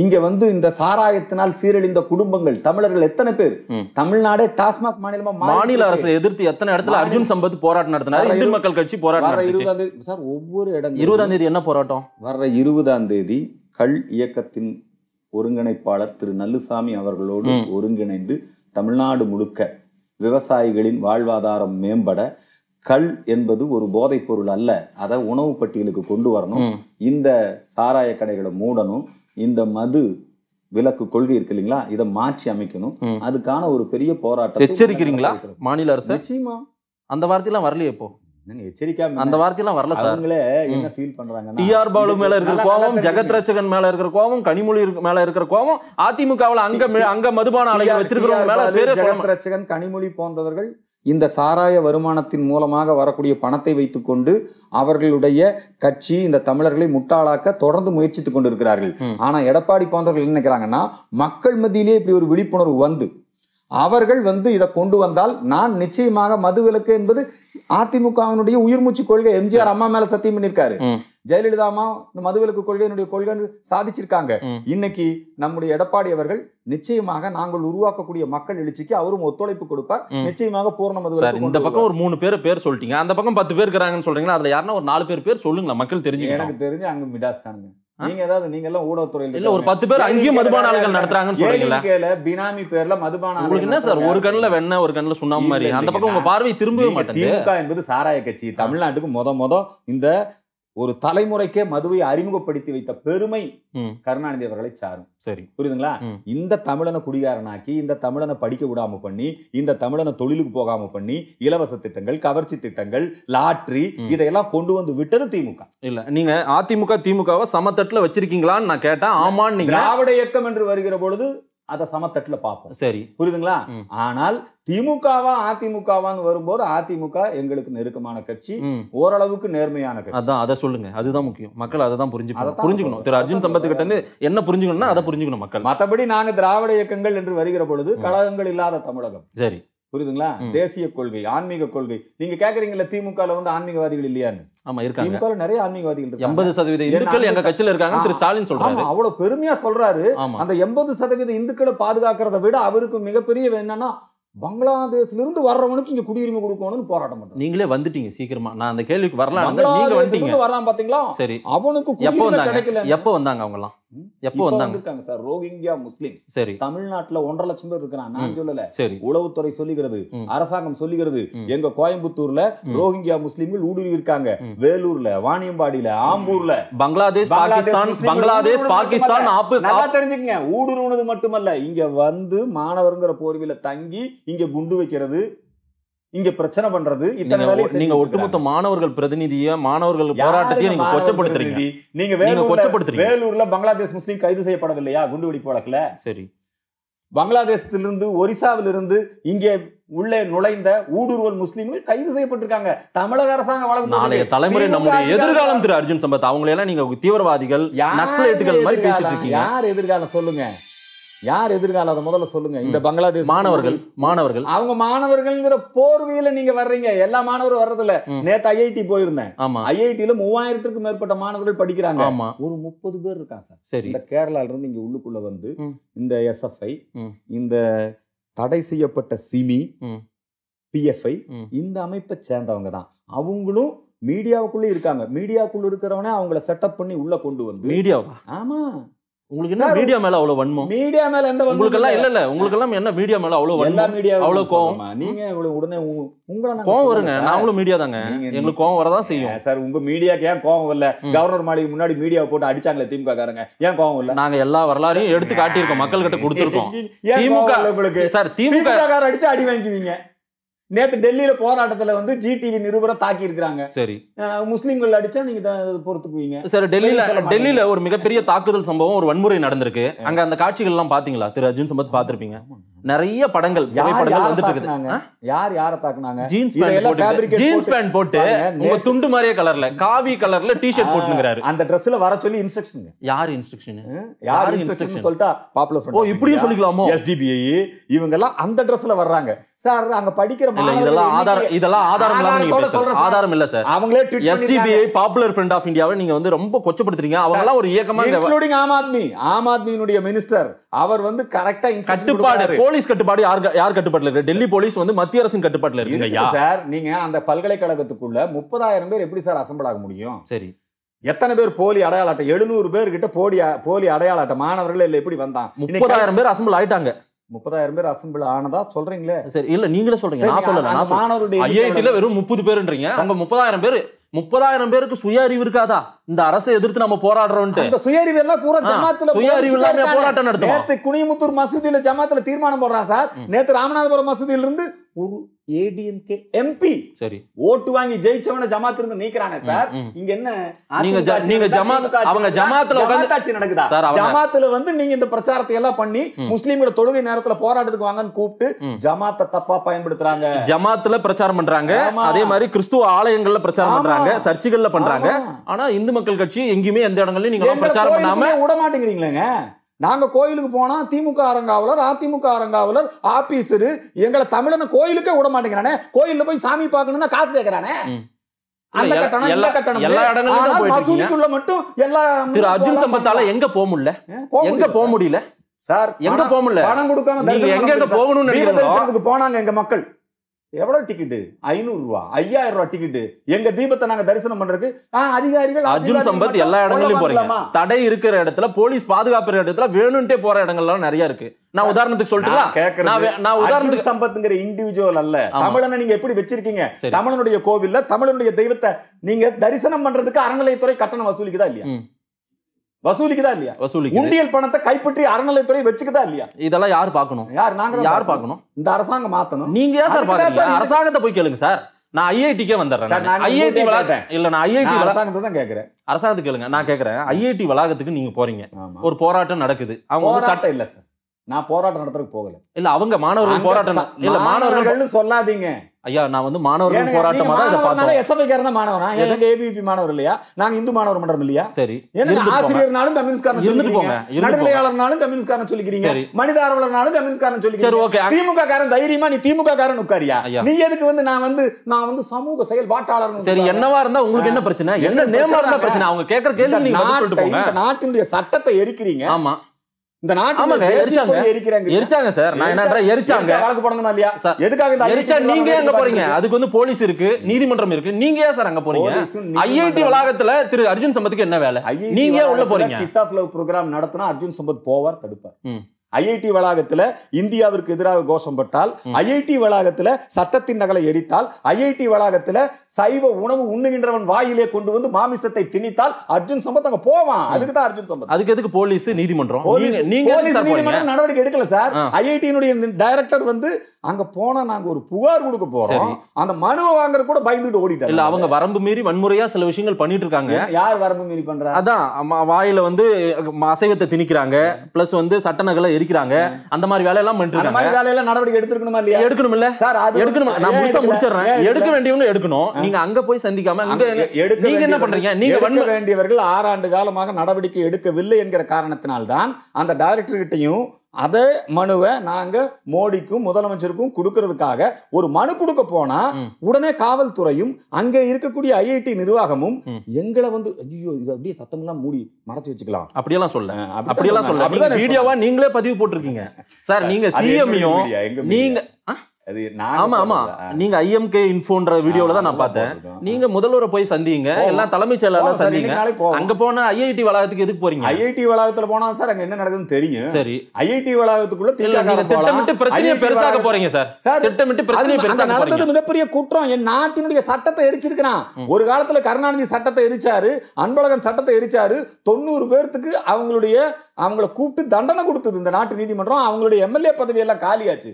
இங்க வந்து இந்த சாராயத்தினால் சீரழிந்த குடும்பங்கள் தமிழர்கள் எத்தனை பேர் தமிழ்நாடே டாஸ்மாக் மாநிலமா மாநில அரசை எதிர்த்து எத்தனை இடத்துல அர்ஜுன் சம்பத் போராட்டம் நடத்தினார் இந்து மக்கள் கட்சி போராட்டம் சார் ஒவ்வொரு இடம் இருபதாம் தேதி என்ன போராட்டம் வர்ற இருபதாம் தேதி கல் இயக்கத்தின் ஒருங்கிணைப்பாளர் திரு நல்லுசாமி அவர்களோடு ஒருங்கிணைந்து தமிழ்நாடு முழுக்க விவசாயிகளின் வாழ்வாதாரம் மேம்பட கல் என்பது ஒரு போதைப் பொருள் அல்ல அதை உணவு பட்டியலுக்கு கொண்டு வரணும் இந்த சாராய கடைகளை மூடணும் இந்த மது விலக்கு கொள்கை இருக்கு இல்லைங்களா இதை மாற்றி அமைக்கணும் அதுக்கான ஒரு பெரிய போராட்டம் எச்சரிக்கிறீங்களா மாநில அரசு நிச்சயமா அந்த வார்த்தையெல்லாம் வரலையே இப்போ எச்சரிக்கா அந்த வார்த்தையெல்லாம் வரல சார் அவங்களே என்ன ஃபீல் பண்றாங்க டிஆர் பாலு மேல இருக்கிற கோபம் ஜெகத் ரச்சகன் மேல இருக்கிற கோபம் கனிமொழி மேல இருக்கிற கோபம் அதிமுகவுல அங்க அங்க மதுபான ஆலைகள் வச்சிருக்கிறவங்க மேல பேரு ஜெகத் ரச்சகன் கனிமொழி போன்றவர்கள் இந்த சாராய வருமானத்தின் மூலமாக வரக்கூடிய பணத்தை வைத்துக்கொண்டு அவர்களுடைய கட்சி இந்த தமிழர்களை முட்டாளாக்க தொடர்ந்து முயற்சித்துக் கொண்டிருக்கிறார்கள் ஆனா எடப்பாடி போன்றவர்கள் என்ன நினைக்கிறாங்கன்னா மக்கள் மத்தியிலே இப்படி ஒரு விழிப்புணர்வு வந்து அவர்கள் வந்து இதை கொண்டு வந்தால் நான் நிச்சயமாக மதுவிலக்கு என்பது அதிமுகவினுடைய உயிர்மூச்சு கொள்கை எம்ஜிஆர் அம்மா மேல சத்தியம் பண்ணியிருக்காரு ஜெயலலிதா அம்மா இந்த மதுவிலக்கு கொள்கையினுடைய கொள்கைன்னு சாதிச்சிருக்காங்க இன்னைக்கு நம்முடைய எடப்பாடி அவர்கள் நிச்சயமாக நாங்கள் உருவாக்கக்கூடிய மக்கள் எழுச்சிக்கு அவரும் ஒத்துழைப்பு கொடுப்பார் நிச்சயமாக பூர்ண மதுவிலக்கு இந்த பக்கம் ஒரு மூணு பேர் பேர் சொல்லிட்டீங்க அந்த பக்கம் பத்து பேர் இருக்கிறாங்கன்னு சொல்றீங்கன்னா அதுல யாருன்னா ஒரு நாலு பேர் பேர் சொல்லுங்களா மக்கள் தெரிஞ்சு எனக்கு தெரிஞ்சு அங்க மிடாஸ் தானுங்க நீங்க ஏதாவது நீங்க எல்லாம் ஊடகத்துறையில் இல்ல ஒரு பத்து பேர் அங்கேயும் மதுபான ஆளுகள் நடத்துறாங்கன்னு சொல்றீங்களா பினாமி பேர்ல மதுபான ஆளுகள் என்ன சார் ஒரு கண்ணுல வெண்ண ஒரு கண்ணுல சுண்ணாம்பு மாதிரி அந்த பக்கம் உங்க பார்வை திரும்பவே மாட்டேங்குது திமுக என்பது சாராய கட்சி தமிழ்நாட்டுக்கு மொத மொத இந்த ஒரு தலைமுறைக்கே மதுவை அறிமுகப்படுத்தி வைத்த பெருமை கருணாநிதி அவர்களை சாரும் சரி புரியுதுங்களா இந்த தமிழனை குடிகாரனாக்கி இந்த தமிழனை படிக்க விடாம பண்ணி இந்த தமிழனை தொழிலுக்கு போகாம பண்ணி இலவச திட்டங்கள் கவர்ச்சி திட்டங்கள் லாட்ரி இதையெல்லாம் கொண்டு வந்து விட்டது திமுக இல்ல நீங்க அதிமுக திமுகவை சமத்தட்டுல வச்சிருக்கீங்களான்னு நான் கேட்டேன் ஆமான்னு திராவிட இயக்கம் என்று வருகிற பொழுது அதை சமத்தட்டில் பார்ப்போம் சரி புரியுதுங்களா ஆனால் திமுகவா அதிமுகவான்னு வரும்போது அதிமுக எங்களுக்கு நெருக்கமான கட்சி ஓரளவுக்கு நேர்மையான கட்சி அதான் அதை சொல்லுங்க அதுதான் முக்கியம் மக்கள் அதை தான் புரிஞ்சுக்கணும் புரிஞ்சுக்கணும் திரு அர்ஜுன் சம்பத்து கிட்ட இருந்து என்ன புரிஞ்சுக்கணும்னா அதை புரிஞ்சுக்கணும் மக்கள் மற்றபடி நாங்கள் திராவிட இயக்கங்கள் என்று வருகிற பொழுது கழகங்கள் இல்லாத தமிழகம் சரி புரியுதுங்களா தேசிய கொள்கை ஆன்மீக கொள்கை நீங்க கேக்குறீங்கல்ல திமுக வந்து ஆன்மீகவாதிகள் இல்லையான்னு ஆமா இருக்காங்க திமுக நிறைய ஆன்மீகவாதிகள் இருக்காங்க எண்பது சதவீத இந்துக்கள் எங்க கட்சியில இருக்காங்க திரு ஸ்டாலின் சொல்றாரு அவ்வளவு பெருமையா சொல்றாரு அந்த எண்பது சதவீத இந்துக்களை பாதுகாக்கிறத விட அவருக்கு மிகப்பெரிய என்னன்னா பங்களாதேஷ்ல இருந்து வர்றவனுக்கு இங்க குடியுரிமை கொடுக்கணும்னு போராட்டம் பண்ணுறோம் நீங்களே வந்துட்டீங்க சீக்கிரமா நான் அந்த கேள்விக்கு வரலாம் நீங்க வந்தீங்க வரலாம் பாத்தீங்களா சரி அவனுக்கு எப்போ கிடைக்கல எப்ப வந்தாங்க அவங்க எல்லாம் எப்போ வந்திருக்காங்க சார் ரோஹிங்கியா முஸ்லிம்ஸ் சரி தமிழ்நாட்டுல ஒன்றரை லட்சம் பேர் இருக்கிறான் நான் சொல்லல சரி உளவுத்துறை சொல்லுகிறது அரசாங்கம் சொல்லுகிறது எங்க கோயம்புத்தூர்ல ரோஹிங்கியா முஸ்லிம்கள் ஊடுருவி இருக்காங்க வேலூர்ல வாணியம்பாடியில ஆம்பூர்ல பங்களாதேஷ் பாகிஸ்தான் பங்களாதேஷ் பாகிஸ்தான் நல்லா தெரிஞ்சுக்கங்க ஊடுருவனது மட்டுமல்ல இங்க வந்து மாணவருங்கிற போர்வில தங்கி இங்க குண்டு வைக்கிறது இங்க பிரச்சனை பண்றது இத்தனை வேலையை நீங்க ஒட்டுமொத்த மாணவர்கள் பிரதிநிதிய மாணவர்கள் போராட்டத்தையும் நீங்க கொச்சப்படுத்துறீங்க நீங்க வேலூர் வேலூர்ல பங்களாதேஷ் முஸ்லீம் கைது செய்யப்படவில்லையா குண்டுவெடிப்பு வழக்குல சரி பங்களாதேசத்திலிருந்து ஒரிசாவிலிருந்து இங்கே உள்ளே நுழைந்த ஊடுருவல் முஸ்லீம்கள் கைது செய்யப்பட்டிருக்காங்க தமிழக அரசாங்கம் வழக்கு நாளைய தலைமுறை நம்முடைய எதிர்காலம் திரு அர்ஜுன் சம்பத் அவங்களை எல்லாம் நீங்க தீவிரவாதிகள் நக்சலைட்டுகள் மாதிரி பேசிட்டு இருக்கீங்க யார் எதிர்காலம் சொல்லுங்க யார் எதிர்காலம் அதை முதல்ல சொல்லுங்க இந்த பங்களாதேஷ் மாணவர்கள் மாணவர்கள் அவங்க மாணவர்கள்ங்கிற போர்வையில நீங்க வர்றீங்க எல்லா மாணவரும் வர்றதுல நேத்து ஐஐடி போயிருந்தேன் ஆமா ஐஐடியில மூவாயிரத்துக்கும் மேற்பட்ட மாணவர்கள் படிக்கிறாங்க ஆமா ஒரு முப்பது பேர் இருக்காங்க சார் சரி இந்த கேரளால இருந்து இங்க உள்ளுக்குள்ள வந்து இந்த எஸ்எஃப்ஐ இந்த தடை செய்யப்பட்ட சிமி e, பிஎஃப்ஐ இந்த அமைப்பை சேர்ந்தவங்க தான் அவங்களும் மீடியாவுக்குள்ளே இருக்காங்க மீடியாவுக்குள்ள இருக்கிறவனே அவங்கள செட்டப் பண்ணி உள்ள கொண்டு வந்து மீடியாவா ஆமா உங்களுக்கு என்ன மீடியா மேல அவ்வளவு வன்மம் மீடியா மேல எந்த உங்களுக்கு எல்லாம் இல்ல இல்ல உங்களுக்கு எல்லாம் என்ன மீடியா மேல அவ்வளவு வன்மம் மீடியா அவ்வளவு கோவம் நீங்க உடனே உங்களை கோவம் வருங்க நாங்களும் மீடியா தாங்க எங்களுக்கு கோவம் வரதான் செய்யும் சார் உங்க மீடியாக்கு ஏன் கோவம் இல்ல கவர்னர் மாளிகை முன்னாடி மீடியாவை போட்டு அடிச்சாங்களே திமுக காரங்க ஏன் கோவம் இல்ல நாங்க எல்லா வரலாறையும் எடுத்து காட்டியிருக்கோம் மக்கள் கிட்ட கொடுத்துருக்கோம் [LAUGHS] திமுக சார் திமுக அடிச்சு அடி வாங்கிக்குவீங்க நேற்று டெல்லியில போராட்டத்துல வந்து ஜி டிவி ஜிடிவி தாக்கி தாக்கியிருக்கிறாங்க சரி முஸ்லீம்கள் அடிச்சா நீங்க பொறுத்துக்குவீங்க சார் டெல்லியில் டெல்லியில் ஒரு மிகப்பெரிய தாக்குதல் சம்பவம் ஒரு வன்முறை நடந்திருக்கு அங்கே அந்த காட்சிகள்லாம் பார்த்தீங்களா திரு அர்ஜுன் சம்பத் பார்த்துருப்பீங்க நிறைய படங்கள் படங்கள் வந்துட்டு இருக்குது யார் யாரை தாக்குனாங்க ஜீன்ஸ் பேண்ட் ஜீன்ஸ் பேண்ட் போட்டு உங்க துண்டு மாதிரியே கலர்ல காவி கலர்ல டி-ஷர்ட் போட்டுங்கறாரு அந்த Dressல வர சொல்லி இன்ஸ்ட்ரக்ஷன் யார் இன்ஸ்ட்ரக்ஷன் யார் இன்ஸ்ட்ரக்ஷன் சொல்லிட்டா பாப்புலர் ஓ இப்படியே சொல்லிக்கலாமோ எஸ்டிபிஐ இவங்க எல்லாம் அந்த Dressல வர்றாங்க சார் அங்க படிக்கிற இல்ல இதெல்லாம் ஆதாரம் இதெல்லாம் ஆதாரம் இல்லாம நீங்க ஆதாரம் இல்ல சார் அவங்களே பாப்புலர் ஆஃப் இந்தியாவை நீங்க வந்து ரொம்ப அவங்க எல்லாம் ஒரு ஆம் ஆத்மி ஆம் மினிஸ்டர் அவர் வந்து கரெக்டா போலீஸ் கட்டுப்பாடு யார் கட்டுப்பாட்டுல இருக்கு டெல்லி போலீஸ் வந்து மத்திய கட்டுப்பாட்டுல இருக்கு சார் நீங்க அந்த பல்கலைக்கழகத்துக்குள்ள முப்பதாயிரம் பேர் எப்படி சார் அசம்பிள் ஆக முடியும் சரி எத்தனை பேர் போலி அடையாளட்டம் எழுநூறு எழுநூறு கிட்ட போலி போலி அடையாள மாணவர்கள் இல்லை எப்படி வந்தாங்க முப்பதாயிரம் பேர் அசம்பிள் ஆயிட்டாங்க முப்பதாயிரம் பேர் அசம்பிள் ஆனதா சொல்றீங்களே சரி இல்ல நீங்களே சொல்றீங்க நான் சொல்லல மாணவருடைய வெறும் முப்பது பேருன்றீங்க முப்பதாயிரம் பேர் முப்பதாயிரம் பேருக்கு சுய அறிவு இருக்காதா இந்த அரசை எதிர்த்து நம்ம போராடுறோம் இந்த சுய அறிவு எல்லாம் பூரா ஜமாத்துல சுய அறிவு இல்லாம போராட்டம் நடத்தும் நேத்து குனிமுத்தூர் மசூதியில ஜமாத்துல தீர்மானம் போடுறான் சார் நேத்து ராமநாதபுரம் மசூதியில இருந்து ஒரு ஏடிஎம்கே எம்பி சரி ஓட்டு வாங்கி ஜெயிச்சவன ஜமாத் இருந்து நீக்கிறானே சார் இங்க என்ன நீங்க நீங்க ஜமாத் அவங்க ஜமாத்ல உட்கார்ந்து நடக்குதா ஜமாத்ல வந்து நீங்க இந்த பிரச்சாரத்தை எல்லாம் பண்ணி முஸ்லீம்கள தொழுகை நேரத்துல போராட்டத்துக்கு வாங்கன்னு கூப்பிட்டு ஜமாத்தை தப்பா பயன்படுத்துறாங்க ஜமாத்துல பிரச்சாரம் பண்றாங்க அதே மாதிரி கிறிஸ்துவ ஆலயங்கள்ல பிரச்சாரம் பண்றாங்க பண்றாங்க சர்ச்சுகள்ல பண்றாங்க ஆனா இந்து மக்கள் கட்சி எங்கேயுமே எந்த இடங்கள்ல நீங்க பிரச்சாரம் பண்ணாம விட மாட்டேங்கிறீங்களேங்க நாங்க கோயிலுக்கு போனா திமுக அரங்காவலர் அதிமுக அரங்காவலர் ஆபீசரு எங்களை தமிழன கோயிலுக்கே விட மாட்டேங்கிறானே கோயில்ல போய் சாமி பாக்கணும்னா காசு கேட்கறானே அந்த கட்டணம் கட்டணம் எல்லா மட்டும் எல்லா போக முடியல போக முடியல சார் எங்க போக முடியல பணம் கொடுக்காம எங்க போனாங்க எங்க மக்கள் எவ்வளோ டிக்கெட்டு ரூபா ஐயாயிரம் ரூபா டிக்கெட்டு எங்க தீபத்தை நாங்க தரிசனம் பண்றதுக்கு அதிகாரிகள் அர்ஜுன் சம்பத் எல்லா இடங்களையும் போறீங்க தடை இருக்கிற இடத்துல போலீஸ் பாதுகாப்பு இடத்துல வேணும்ட்டே போற இடங்கள்லாம் நிறைய இருக்கு நான் உதாரணத்துக்கு சொல்லிட்டு நான் உதாரணத்துக்கு சம்பத்துங்கிற இண்டிவிஜுவல் அல்ல தமிழனை நீங்க எப்படி வச்சிருக்கீங்க தமிழனுடைய கோவில்ல தமிழனுடைய தெய்வத்தை நீங்க தரிசனம் பண்றதுக்கு அறநிலையத்துறை கட்டணம் வசூலிக்குதா இல்லையா வசூலிக்குதா இல்லையா வசூலி உண்டியல் பணத்தை கைப்பற்றி அறநிலையத்துறை வச்சுக்குதா இல்லையா இதெல்லாம் யார் பார்க்கணும் யார் நாங்க யார் பார்க்கணும் இந்த அரசாங்கம் மாத்தணும் நீங்க ஏன் சார் பாக்கணும் அரசாங்கத்தை போய் கேளுங்க சார் நான் ஐஐடிக்கே வந்துடுறேன் ஐஐடி வளாகம் இல்ல நான் ஐஐடி வளாகத்தை தான் கேட்கறேன் அரசாங்கத்துக்கு கேளுங்க நான் கேட்கறேன் ஐஐடி வளாகத்துக்கு நீங்க போறீங்க ஒரு போராட்டம் நடக்குது அவங்க வந்து சட்டம் இல்ல சார் நான் போராட்டம் நடத்துறதுக்கு போகல இல்ல அவங்க மாணவர்கள் போராட்டம் இல்ல மாணவர்கள்னு சொல்லாதீங்க ஐயா நான் வந்து மாணவர்கள் போராட்டமா தான் இதை பார்த்தோம் எஸ்எஃப்ஐ காரன் மாணவனா எங்க ஏபிபி மாணவர் இல்லையா நாங்க இந்து மாணவர் மன்றம் இல்லையா சரி ஆசிரியர்னாலும் கம்யூனிஸ்ட் காரன் இருந்துட்டு போங்க நடுநிலையாளர்னாலும் கம்யூனிஸ்ட் காரன் சொல்லிக்கிறீங்க மனித ஆர்வலர்னாலும் கம்யூனிஸ்ட் காரன் சொல்லிக்கிறீங்க திமுக காரன் தைரியமா நீ திமுக காரன் உட்காரியா நீ எதுக்கு வந்து நான் வந்து நான் வந்து சமூக செயல்பாட்டாளர் சரி என்னவா இருந்தா உங்களுக்கு என்ன பிரச்சனை என்ன நேமா இருந்தா பிரச்சனை அவங்க கேக்குற கேள்வி நீங்க சொல்லிட்டு போங்க நாட்டினுடைய சட்டத்தை எரிக்கிறீங்க ஆமா இந்த நாட்டுல எரிச்சாங்க எரிச்சாங்க சார் நான் என்ன வழக்கு எதுக்காக எரிச்சா நீங்க போறீங்க அதுக்கு வந்து போலீஸ் இருக்கு நீதிமன்றம் இருக்கு நீங்க ஏன் சார் அங்க வளாகத்துல திரு அர்ஜுன் சம்பத்துக்கு என்ன வேலை நீங்க உள்ள போறீங்க அர்ஜுன் சம்பத் ஐஐடி வளாகத்தில் இந்தியாவிற்கு எதிராக கோஷம் பட்டால் ஐஐடி வளாகத்தில் சட்டத்தின் நகலை எரித்தால் ஐஐடி வளாகத்தில் சைவ உணவு உண்ணுகின்றவன் வாயிலே கொண்டு வந்து மாமிசத்தை திணித்தால் அர்ஜுன் சம்பத் அங்க போவான் அதுக்கு தான் அர்ஜுன் சம்பத் அதுக்கு எதுக்கு போலீஸ் நீதிமன்றம் போலீஸ் நீதிமன்றம் நடவடிக்கை எடுக்கல சார் ஐஐடியினுடைய டைரக்டர் வந்து அங்க போனா நாங்க ஒரு புகார் கொடுக்க போறோம் அந்த மனுவை வாங்குற கூட பயந்துட்டு ஓடிட்டு இல்ல அவங்க வரம்பு மீறி வன்முறையா சில விஷயங்கள் பண்ணிட்டு இருக்காங்க யார் வரம்பு மீறி பண்றாங்க அதான் வாயில வந்து அசைவத்தை திணிக்கிறாங்க பிளஸ் வந்து சட்ட நகலை இருக்கிறாங்க அந்த மாதிரி வேலையெல்லாம் பண்ணிட்டு இருக்காங்க வேலையெல்லாம் நடவடிக்கை எடுத்துக்கணுமா இல்லையா எடுக்கணும் இல்ல சார் அது எடுக்கணும் நான் முழுசா முடிச்சிடுறேன் எடுக்க வேண்டியவங்க எடுக்கணும் நீங்க அங்க போய் சந்திக்காம அங்க எடுக்க நீங்க என்ன பண்றீங்க நீங்க வண்ண வேண்டியவர்கள் ஆறாண்டு காலமாக நடவடிக்கை எடுக்கவில்லை என்கிற காரணத்தினால்தான் அந்த டைரக்டர் கிட்டையும் அதே மனுவை நாங்க மோடிக்கும் முதலமைச்சருக்கும் கொடுக்கறதுக்காக ஒரு மனு கொடுக்க போனா உடனே காவல்துறையும் அங்க இருக்கக்கூடிய ஐஐடி நிர்வாகமும் எங்களை வந்து ஐயோ இது அப்படியே சத்தம் எல்லாம் மூடி மறைச்சு வச்சுக்கலாம் அப்படியெல்லாம் சொல்ல அப்படியெல்லாம் சொல்ல வீடியோவா நீங்களே பதிவு போட்டிருக்கீங்க சார் நீங்க சிஎம்யும் நீங்க அது ஆமா ஆமா நீங்க ஐஎம்கே இன்ஃபோன்ற வீடியோல தான் நான் பார்த்தேன் நீங்க முதல்வரை போய் சந்திங்க எல்லாம் தலைமைச் செயலாளர் சந்திங்க அங்க போனா ஐஐடி வளாகத்துக்கு எதுக்கு போறீங்க ஐஐடி வளாகத்துல போனா சார் அங்க என்ன நடக்குதுன்னு தெரியும் சரி ஐஐடி வளாகத்துக்குள்ள திட்டமிட்டு பிரச்சனையை பெருசாக போறீங்க சார் சார் திட்டமிட்டு பிரச்சனையை பெருசாக நடந்தது மிகப்பெரிய குற்றம் என் நாட்டினுடைய சட்டத்தை எரிச்சிருக்கிறான் ஒரு காலத்துல கருணாநிதி சட்டத்தை எரிச்சாரு அன்பழகன் சட்டத்தை எரிச்சாரு தொண்ணூறு பேர்த்துக்கு அவங்களுடைய அவங்கள கூப்பிட்டு தண்டனை கொடுத்தது இந்த நாட்டு நீதிமன்றம் அவங்களுடைய எம்எல்ஏ பதவியெல்லாம் காலியாச்சு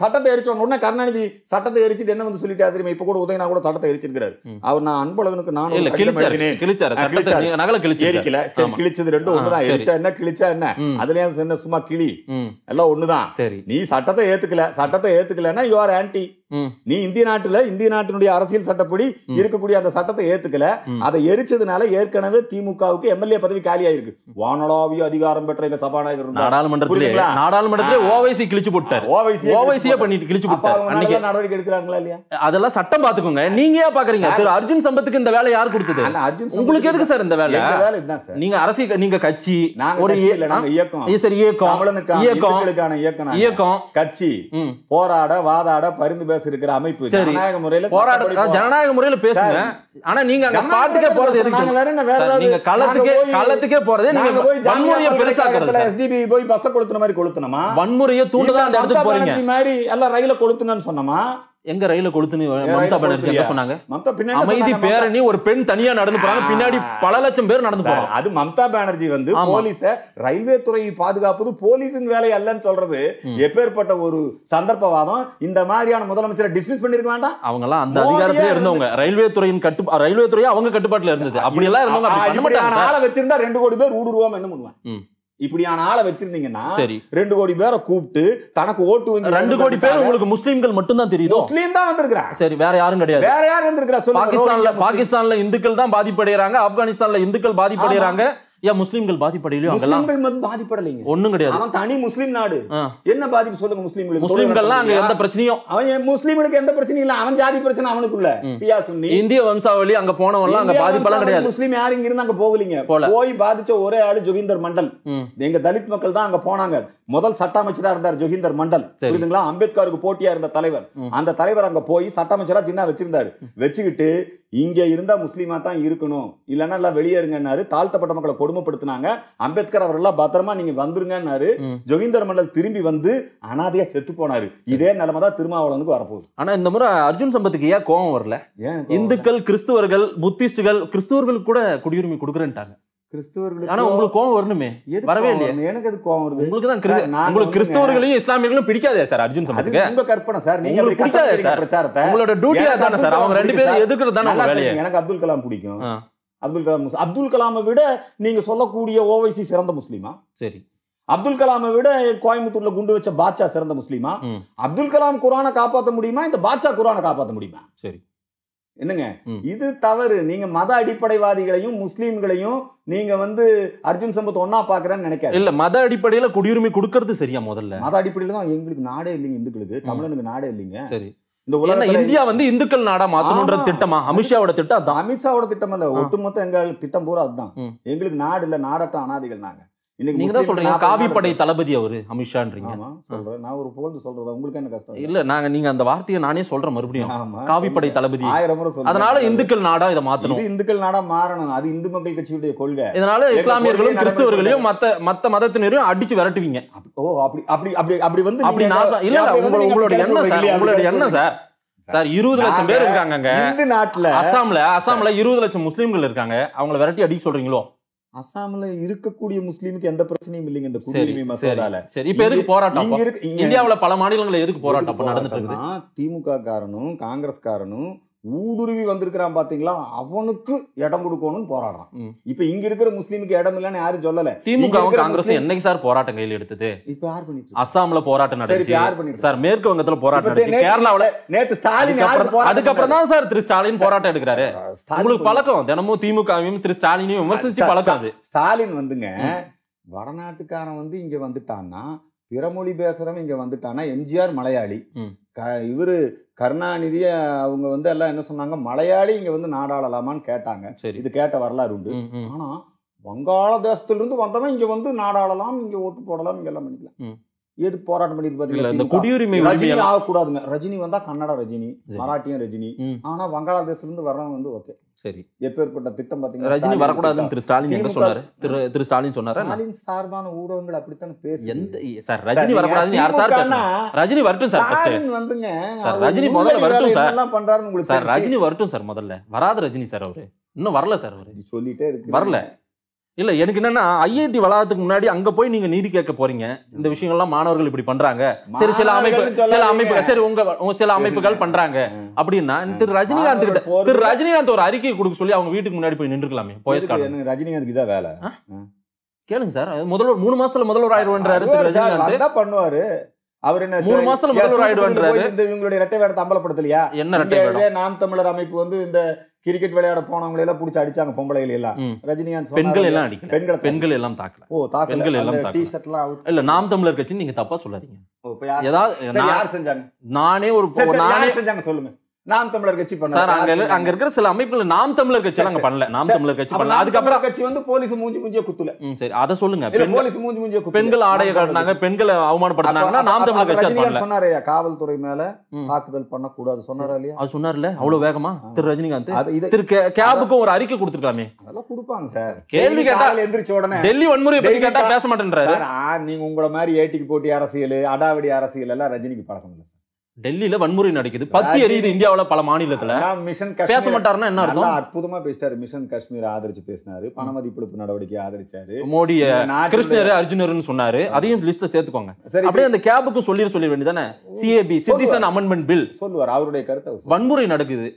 சட்டத்தை எரிச்சோம் உடனே கருணாநிதி சட்டத்தை எரிச்சுட்டு என்ன வந்து சொல்லிட்டா தெரியுமா இப்ப கூட உதயனா கூட சட்டத்தை எரிச்சிருக்காரு அவர் நான் அன்பழகனுக்கு நானும் எரிக்கல கிழிச்சது ரெண்டும் ஒண்ணுதான் எரிச்சா என்ன கிழிச்சா என்ன அதுல என்ன சும்மா கிளி எல்லாம் ஒண்ணுதான் சரி நீ சட்டத்தை ஏத்துக்கல சட்டத்தை ஏத்துக்கலன்னா யூ ஆர் ஆன்டி நீ இந்திய நாட்டுல இந்திய நாட்டினுடைய அரசியல் சட்டப்படி இருக்கக்கூடிய அந்த சட்டத்தை ஏத்துக்கல அதை எரிச்சதுனால ஏற்கனவே திமுகவுக்கு எம்எல்ஏ பதவி காலியாயிருக்கு வானளாவிய அதிகாரம் பெற்ற எங்க சபாநாயகர் நாடாளுமன்றத்திலே நாடாளுமன்றத்திலே ஓவைசி கிழிச்சு போட்டார் ஓவைசி ஓவைசியே பண்ணிட்டு கிழிச்சு போட்டார் அன்னைக்கே நடவடிக்கை எடுக்கிறாங்களா இல்லையா அதெல்லாம் சட்டம் பாத்துக்கோங்க நீங்க ஏன் பாக்குறீங்க திரு அர்ஜுன் சம்பத்துக்கு இந்த வேலை யார் கொடுத்தது அர்ஜுன் உங்களுக்கு எதுக்கு சார் இந்த வேலை இந்த வேலை இதுதான் சார் நீங்க அரசியல் நீங்க கட்சி ஒரு இயக்கம் சரி இயக்கம் இயக்கம் இயக்கம் கட்சி போராட வாதாட பரிந்து பேச காங்கிரஸ் இருக்கிற அமைப்பு ஜனநாயக முறையில போராட்டத்துக்கு ஜனநாயக முறையில பேசுங்க ஆனா நீங்க அங்க போறது எதுக்கு வேற வேற நீங்க களத்துக்கே களத்துக்கே போறது நீங்க போய் வன்முறைய எஸ்டிபி போய் பஸ்ஸ கொளுத்துன மாதிரி கொளுத்துனமா வன்முறைய தூண்டுதான் அந்த இடத்துக்கு போறீங்க மாதிரி எல்லாம் ரயில கொளுத்துங்கன்னு சொன்னமா எங்க ரயில கொளுத்துன்னு மம்தா பானர்ஜி சொன்னாங்க மம்தா பின்னாடி அமைதி பேரணி ஒரு பெண் தனியா நடந்து போறாங்க பின்னாடி பல லட்சம் பேர் நடந்து போறாங்க அது மம்தா பானர்ஜி வந்து போலீஸ ரயில்வே துறையை பாதுகாப்பது போலீஸின் வேலை அல்லன்னு சொல்றது எப்பேற்பட்ட ஒரு சந்தர்ப்பவாதம் இந்த மாதிரியான முதலமைச்சரை டிஸ்மிஸ் பண்ணிருக்க வேண்டாம் அவங்க எல்லாம் அந்த அதிகாரத்துல இருந்தவங்க ரயில்வே துறையின் கட்டு ரயில்வே துறை அவங்க கட்டுப்பாட்டுல இருந்தது அப்படி எல்லாம் இருந்தவங்க வச்சிருந்தா ரெண்டு கோடி பேர் ஊடுருவாம என்ன பண்ணுவேன் இப்படியான ஆளை வச்சிருந்தீங்கன்னா சரி ரெண்டு கோடி பேரை கூப்பிட்டு தனக்கு ஓட்டு வந்து ரெண்டு கோடி பேர் உங்களுக்கு முஸ்லீம்கள் மட்டும் தான் தெரியுது முஸ்லீம் தான் வந்திருக்கிறா சரி வேற யாரும் கிடையாது வேற யார் வந்திருக்கிறா பாகிஸ்தான்ல பாகிஸ்தான்ல இந்துக்கள் தான் பாதிப்படைறாங்க ஆப்கானிஸ்தான்ல இந்துக்கள் பாதிப்படைறாங்க ஏன் முஸ்லீம்கள் பாதிப்படையிலயோ முஸ்லீம்கள் மட்டும் பாதிப்படலைங்க ஒண்ணும் கிடையாது அவன் தனி முஸ்லீம் நாடு என்ன பாதிப்பு சொல்லுங்க முஸ்லீம்களுக்கு முஸ்லீம்கள்லாம் அங்க எந்த பிரச்சனையும் அவன் முஸ்லீம்களுக்கு எந்த பிரச்சனையும் இல்ல அவன் ஜாதி பிரச்சனை அவனுக்குள்ள சியா சுன்னி இந்திய வம்சாவளி அங்க போனவன்லாம் அங்க பாதிப்பெல்லாம் கிடையாது முஸ்லீம் யாரும் இங்க இருந்து அங்க போகலீங்க போய் பாதிச்ச ஒரே ஆளு ஜோகிந்தர் மண்டல் எங்க தலித் மக்கள் தான் அங்க போனாங்க முதல் சட்ட அமைச்சரா இருந்தார் ஜோகிந்தர் மண்டல் புரியுதுங்களா அம்பேத்கருக்கு போட்டியா இருந்த தலைவர் அந்த தலைவர் அங்க போய் சட்ட அமைச்சரா சின்ன வச்சிருந்தாரு வச்சுக்கிட்டு இங்க இருந்தா முஸ்லீமா தான் இருக்கணும் இல்லைன்னா எல்லாம் வெளியேறுங்கன்னாரு தாழ்த்தப்பட்ட மக்களை கொடுமை கொடுமைப்படுத்தினாங்க அம்பேத்கர் அவர்கள்லாம் பத்திரமா நீங்க வந்துருங்கன்னாரு ஜோகிந்தர் மண்டல் திரும்பி வந்து அனாதையா செத்து போனாரு இதே நிலைமை தான் திருமாவளவனுக்கு வரப்போகுது ஆனா இந்த முறை அர்ஜுன் சம்பத்துக்கு ஏன் கோவம் வரல ஏன் இந்துக்கள் கிறிஸ்துவர்கள் புத்திஸ்டுகள் கிறிஸ்துவர்களுக்கு கூட குடியுரிமை கொடுக்குறேன்ட்டாங்க கிறிஸ்துவர்களுக்கு ஆனா உங்களுக்கு கோவம் வரணுமே வரவே இல்லையா எனக்கு அது கோவம் வருது உங்களுக்கு தான் உங்களுக்கு கிறிஸ்தவர்களையும் இஸ்லாமியர்களும் பிடிக்காதே சார் அர்ஜுன் சம்பத்துக்கு உங்க கற்பனை சார் நீங்க பிடிக்காதே சார் பிரச்சாரத்தை உங்களோட டியூட்டியா தானே சார் அவங்க ரெண்டு பேரும் எதுக்குறது தானே எனக்கு அப்துல் கலாம் பிடிக்கும் அப்துல் கலாம் முஸ்லீம் அப்துல் கலாமை விட நீங்கள் சொல்லக்கூடிய ஓவைசி சிறந்த முஸ்லீமா சரி அப்துல் கலாமை விட கோயம்புத்தூர்ல குண்டு வச்ச பாட்சா சிறந்த முஸ்லீமா அப்துல் கலாம் குரானை காப்பாற்ற முடியுமா இந்த பாட்சா குரானை காப்பாற்ற முடியுமா சரி என்னங்க இது தவறு நீங்க மத அடிப்படைவாதிகளையும் முஸ்லீம்களையும் நீங்க வந்து அர்ஜுன் சம்பத் ஒன்னா பாக்குறேன்னு நினைக்காது இல்ல மத அடிப்படையில குடியுரிமை கொடுக்கறது சரியா முதல்ல மத அடிப்படையில தான் எங்களுக்கு நாடே இல்லைங்க இந்துக்களுக்கு தமிழனுக்கு நாடே இல்லைங்க சரி இந்த உலகம் இந்தியா வந்து இந்துக்கள் நாடா மாத்தணும்ன்ற திட்டமா அமித்ஷாவோட திட்டம் அதான் அமித்ஷாவோட திட்டம் இல்ல ஒட்டுமொத்த எங்க திட்டம் பூரா அதுதான் எங்களுக்கு நாடு இல்ல நாடற்ற அனாதிகள் நாங்க இன்னைக்கு நீங்க தான் சொல்றீங்க காவிப்படை தளபதி அவரு அமித்ஷான்றீங்க சொல்றேன் நான் ஒரு புகழ்ந்து சொல்றது உங்களுக்கு என்ன கஷ்டம் இல்ல நாங்க நீங்க அந்த வார்த்தையை நானே சொல்றேன் மறுபடியும் காவிப்படை தளபதி ஆயிரம் முறை அதனால இந்துக்கள் நாடா இதை மாத்தணும் இந்துக்கள் நாடா மாறணும் அது இந்து மக்கள் கட்சியுடைய கொள்கை இதனால இஸ்லாமியர்களும் கிறிஸ்தவர்களையும் மத்த மத்த மதத்தினரையும் அடிச்சு விரட்டுவீங்க ஓ அப்படி அப்படி அப்படி அப்படி வந்து அப்படி நான் இல்ல உங்களோட எண்ணம் சார் உங்களோட எண்ணம் சார் சார் இருபது லட்சம் பேர் இருக்காங்க அசாம்ல அசாம்ல இருபது லட்சம் முஸ்லீம்கள் இருக்காங்க அவங்கள விரட்டி அடிக்க சொல்றீங்களோ அசாம்ல இருக்கக்கூடிய முஸ்லீமுக்கு எந்த பிரச்சனையும் இல்லைங்க இந்த குடியுரிமை மசோதால சரி இப்ப எதுக்கு போராட்டம் இங்க இருக்கு இந்தியாவுல பல மாநிலங்கள்ல எதுக்கு போராட்டம் நடந்துட்டு இருக்கு திமுக காரனும் காங்கிரஸ் காரணம் ஊடுருவி வந்திருக்கிறான் பாத்தீங்களா அவனுக்கு இடம் கொடுக்கணும்னு போராடுறான் இப்ப இங்க இருக்கிற முஸ்லீமுக்கு இடம் இல்லைன்னு யாரும் சொல்லல திமுக காங்கிரஸ் என்னைக்கு சார் போராட்டம் கையில் எடுத்தது இப்ப யார் பண்ணிட்டு அசாம்ல போராட்டம் நடந்துச்சு யார் பண்ணிட்டு சார் மேற்கு வங்கத்துல போராட்டம் நடந்துச்சு கேரளாவில நேத்து ஸ்டாலின் அதுக்கப்புறம் தான் சார் திரு ஸ்டாலின் போராட்டம் எடுக்கிறாரு உங்களுக்கு பழக்கம் தினமும் திமுகவையும் திரு ஸ்டாலினையும் விமர்சிச்சு பழக்கம் அது ஸ்டாலின் வந்துங்க வடநாட்டுக்காரன் வந்து இங்க வந்துட்டான்னா பிறமொழி பேசுறவன் இங்க வந்துட்டானா எம்ஜிஆர் மலையாளி க இவர் கருணாநிதியை அவங்க வந்து எல்லாம் என்ன சொன்னாங்க மலையாளி இங்கே வந்து நாடாளலாமான்னு கேட்டாங்க சரி இது கேட்ட வரலாறு உண்டு ஆனால் வங்காள தேசத்துலேருந்து வந்தவன் இங்கே வந்து நாடாளலாம் இங்கே ஓட்டு போடலாம் இங்கெல்லாம் எல்லாம் பண்ணிக்கலாம் எது போராட்டம் பண்ணிட்டு பாத்தீங்கன்னா குடியுரிமை ரஜினி ஆகக்கூடாதுங்க ரஜினி வந்தா கன்னடா ரஜினி மராட்டியம் ரஜினி ஆனா வங்காளதேசத்துல இருந்து வர்றவங்க வந்து ஓகே சரி எப்பேற்பட்ட திட்டம் பாத்தீங்கன்னா ரஜினி வரக்கூடாதுன்னு திரு ஸ்டாலின் என்ன சொன்னாரு திரு திரு ஸ்டாலின் சொன்னாரு ஸ்டாலின் சார்பான ஊடகங்கள் அப்படித்தானே பேசு எந்த சார் ரஜினி வரக்கூடாதுன்னு யார் சார் ரஜினி வரட்டும் சார் ஸ்டாலின் வந்துங்க சார் ரஜினி முதல்ல வரட்டும் சார் என்ன பண்றாருன்னு உங்களுக்கு சார் ரஜினி வரட்டும் சார் முதல்ல வராது ரஜினி சார் அவரு இன்னும் வரல சார் அவரு சொல்லிட்டே இருக்கு வரல இல்லை எனக்கு என்னன்னா ஐஐடி வளாகத்துக்கு முன்னாடி அங்க போய் நீங்க நீதி கேட்க போறீங்க இந்த விஷயங்கள்லாம் மாணவர்கள் இப்படி பண்றாங்க சரி சில அமைப்புகள் சில அமைப்பு சரி உங்க சில அமைப்புகள் பண்றாங்க அப்படின்னா திரு ரஜினிகாந்த் கிட்ட திரு ரஜினிகாந்த் ஒரு அறிக்கை கொடுக்க சொல்லி அவங்க வீட்டுக்கு முன்னாடி போய் நின்றுக்கலாமே போய் ரஜினிகாந்த் தான் வேலை கேளுங்க சார் முதல்வர் மூணு மாசத்துல முதல்வர் ஆயிரம் ரஜினிகாந்த் பண்ணுவாரு அவர் என்ன மூணு மாசத்துல முதல்வர் ஆயிடுவான்றாரு இவங்களுடைய இரட்டை வேடத்தை அம்பலப்படுத்தலையா என்ன நாம் தமிழர் அமைப்பு வந்து இந்த கிரிக்கெட் விளையாட போனவங்களை எல்லாம் புடிச்சு அடிச்சாங்க பொம்பளைகள் எல்லாம் ரஜினிகாந்த் பெண்கள் எல்லாம் அடிக்கல பெண்கள் பெண்கள் எல்லாம் தாக்கல ஓ தாக்கல பெண்கள் எல்லாம் டி ஷர்ட்லாம் இல்ல நாம் தமிழர் கட்சி நீங்க தப்பா சொல்லாதீங்க ஏதாவது யார் செஞ்சாங்க நானே ஒரு நானே செஞ்சாங்க சொல்லுங்க நாம் தமிழர் கட்சி பண்ணாங்க அங்க இருக்கிற சில அமைப்புகள் நாம் தமிழர் கட்சி அங்க பண்ணல நாம் தமிழர் கட்சி பண்ணல அதுக்கப்புறம் கட்சி வந்து போலீஸ் மூஞ்சி மூஞ்சிய குத்துல சரி அத சொல்லுங்க போலீஸ் மூஞ்சி மூஞ்சிய பெண்கள் ஆடைய காட்டினாங்க பெண்களை அவமானப்படுத்தினாங்கன்னா நாம் தமிழர் கட்சி பண்ணல சொன்னாரையா காவல்துறை மேல தாக்குதல் பண்ண கூடாது சொன்னாரா இல்லையா அது சொன்னார்ல அவ்வளவு வேகமா திரு ரஜினிகாந்த் திரு கேபுக்கும் ஒரு அறிக்கை கொடுத்துருக்கலாமே அதெல்லாம் கொடுப்பாங்க சார் கேள்வி கேட்டா எந்திரிச்ச உடனே டெல்லி வன்முறை பத்தி கேட்டா பேச மாட்டேன்றாரு நீங்க உங்கள மாதிரி ஏட்டிக்கு போட்டி அரசியல் அடாவடி அரசியல் எல்லாம் ரஜினிக்கு பழக்கம் இல்லை சார் டெல்லியில வன்முறை நடக்குது பத்தி எரியுது இந்தியாவில பல மாநிலத்துல பேச மாட்டாருன்னா என்ன அர்த்தம் அற்புதமா பேசிட்டாரு மிஷன் காஷ்மீர் ஆதரிச்சு பேசினாரு பண மதிப்பிழப்பு நடவடிக்கை ஆதரிச்சாரு மோடிய கிருஷ்ணர் அர்ஜுனர்னு சொன்னாரு அதையும் லிஸ்ட்ல சேர்த்துக்கோங்க சரி அப்படியே அந்த கேபுக்கு சொல்லி சொல்ல வேண்டியதானே சிஏபி சிட்டிசன் அமெண்ட்மெண்ட் பில் சொல்லுவார் அவருடைய கருத்தை வன்முறை நடக்குது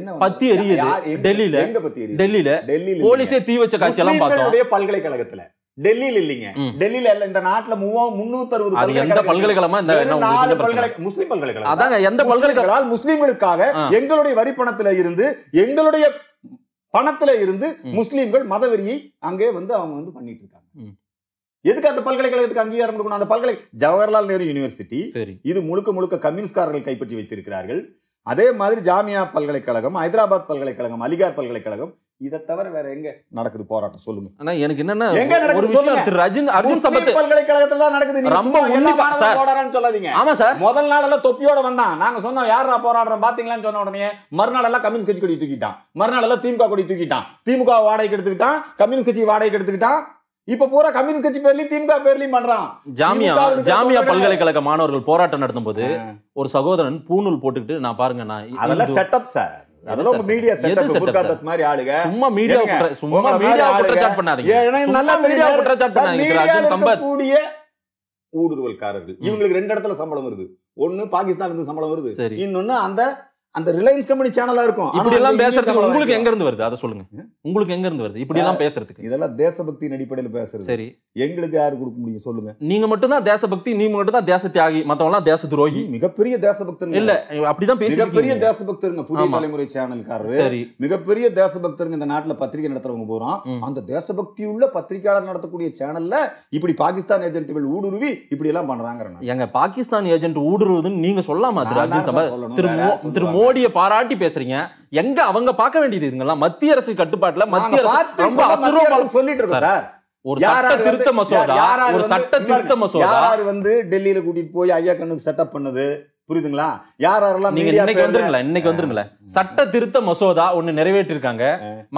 என்ன பத்தி எரியுது டெல்லியில எங்க பத்தி டெல்லியில டெல்லியில போலீஸே தீ வச்ச காட்சி எல்லாம் பார்த்தோம் பல்கலைக்கழகத்துல டெல்லியில இல்லைங்க டெல்லியில இல்ல இந்த நாட்டுல முன்னூத்தி அறுபது எந்த பல்கலைக்கழகமா நாலு பல்கலை முஸ்லீம் பல்கலைக்கழகம் அதாங்க எந்த பல்கலைக்கழகம் முஸ்லீம்களுக்காக எங்களுடைய வரி பணத்துல இருந்து எங்களுடைய பணத்துல இருந்து முஸ்லீம்கள் மதவெறியை அங்கே வந்து அவங்க வந்து பண்ணிட்டு இருக்காங்க எதுக்கு அந்த பல்கலைக்கழகத்துக்கு அங்கீகாரம் கொடுக்கணும் அந்த பல்கலை ஜவஹர்லால் நேரு யூனிவர்சிட்டி இது முழுக்க முழுக்க கம்யூனிஸ்ட்காரர்கள் கைப்பற்றி வைத்திருக்கிறார்கள் அதே மாதிரி ஜாமியா பல்கலைக்கழகம் ஹைதராபாத் பல்கலைக்கழகம் அலிகார் பல்கலைக்கழகம் இதை தவிர வேற எங்க நடக்குது போராட்டம் சொல்லுங்க ஆனா எனக்கு என்னன்னா எங்க நடக்குது ரஜின் அர்ஜுன் சம்பத் பல்கலைக்கழகத்துல நடக்குது ரொம்ப போராடுறேன்னு சொல்லாதீங்க ஆமா சார் முதல் நாள் எல்லாம் தொப்பியோட வந்தான் நாங்க சொன்னோம் யாரா போராடுறோம் பாத்தீங்களான்னு சொன்ன உடனே மறுநாள் எல்லாம் கம்யூனிஸ்ட் கட்சி கொடி தூக்கிட்டான் மறுநாள் எல்லாம் திமுக கொடி தூக்கிட்டான் திமுக வாடகை எடுத்துக்கிட்டான் கம்யூனிஸ்ட் கட்சி வாடகை எடுத்துக்கிட்டான் இப்ப பூரா கம்யூனிஸ்ட் கட்சி பேர்லயும் திமுக பேர்லயும் பண்றான் ஜாமியா ஜாமியா பல்கலைக்கழக மாணவர்கள் போராட்டம் நடத்தும் போது ஒரு சகோதரன் பூநூல் போட்டுக்கிட்டு நான் பாருங்க நான் அதெல்லாம் செட்டப் சார் அதெல்லாம் மாதிரி சும்மா சும்மா மீடியா நல்லா ஊடுருவல்காரர்கள் இவங்களுக்கு ரெண்டு இடத்துல சம்பளம் வருது ஒன்னு பாகிஸ்தான் இருந்து சம்பளம் வருது இன்னொன்னு அந்த அந்த ரிலையன்ஸ் கம்பெனி சேனலா இருக்கும் இப்படி எல்லாம் பேசுறதுக்கு உங்களுக்கு எங்க இருந்து வருது அத சொல்லுங்க உங்களுக்கு எங்க இருந்து வருது இப்படி எல்லாம் பேசுறதுக்கு இதெல்லாம் தேசபக்தி அடிப்படையில் பேசுறது சரி எங்களுக்கு யாரு கொடுக்க முடியும் சொல்லுங்க நீங்க மட்டும் தான் தேசபக்தி நீங்க மட்டும் தான் தேச தியாகி மத்தவங்க தேச துரோகி மிகப்பெரிய தேசபக்தன் இல்ல அப்படிதான் பேசி மிகப்பெரிய தேசபக்தருங்க புதிய தலைமுறை சேனல்காரரு சரி மிகப்பெரிய தேசபக்தருங்க இந்த நாட்டுல பத்திரிகை நடத்துறவங்க போறோம் அந்த தேசபக்தி உள்ள பத்திரிகையாளர் நடத்தக்கூடிய சேனல்ல இப்படி பாகிஸ்தான் ஏஜென்ட்கள் ஊடுருவி இப்படி எல்லாம் பண்றாங்க எங்க பாகிஸ்தான் ஏஜென்ட் ஊடுருவுதுன்னு நீங்க சொல்லாம திரும்ப மோடியை பாராட்டி பேசுறீங்க எங்க அவங்க பார்க்க வேண்டியது இதுங்களா மத்திய அரசு கட்டுப்பாட்டுல மத்திய அரசு ரொம்ப சொல்லிட்டு இருக்கு சார் ஒரு சட்ட திருத்த மசோதா ஒரு சட்ட திருத்த மசோதா யார் வந்து டெல்லியில கூட்டிட்டு போய் ஐயா கண்ணுக்கு செட்டப் பண்ணது புரியுதுங்களா யார் யாரெல்லாம் நீங்க இன்னைக்கு வந்துருங்களா இன்னைக்கு வந்துருங்களா சட்ட திருத்த மசோதா ஒண்ணு நிறைவேற்றிருக்காங்க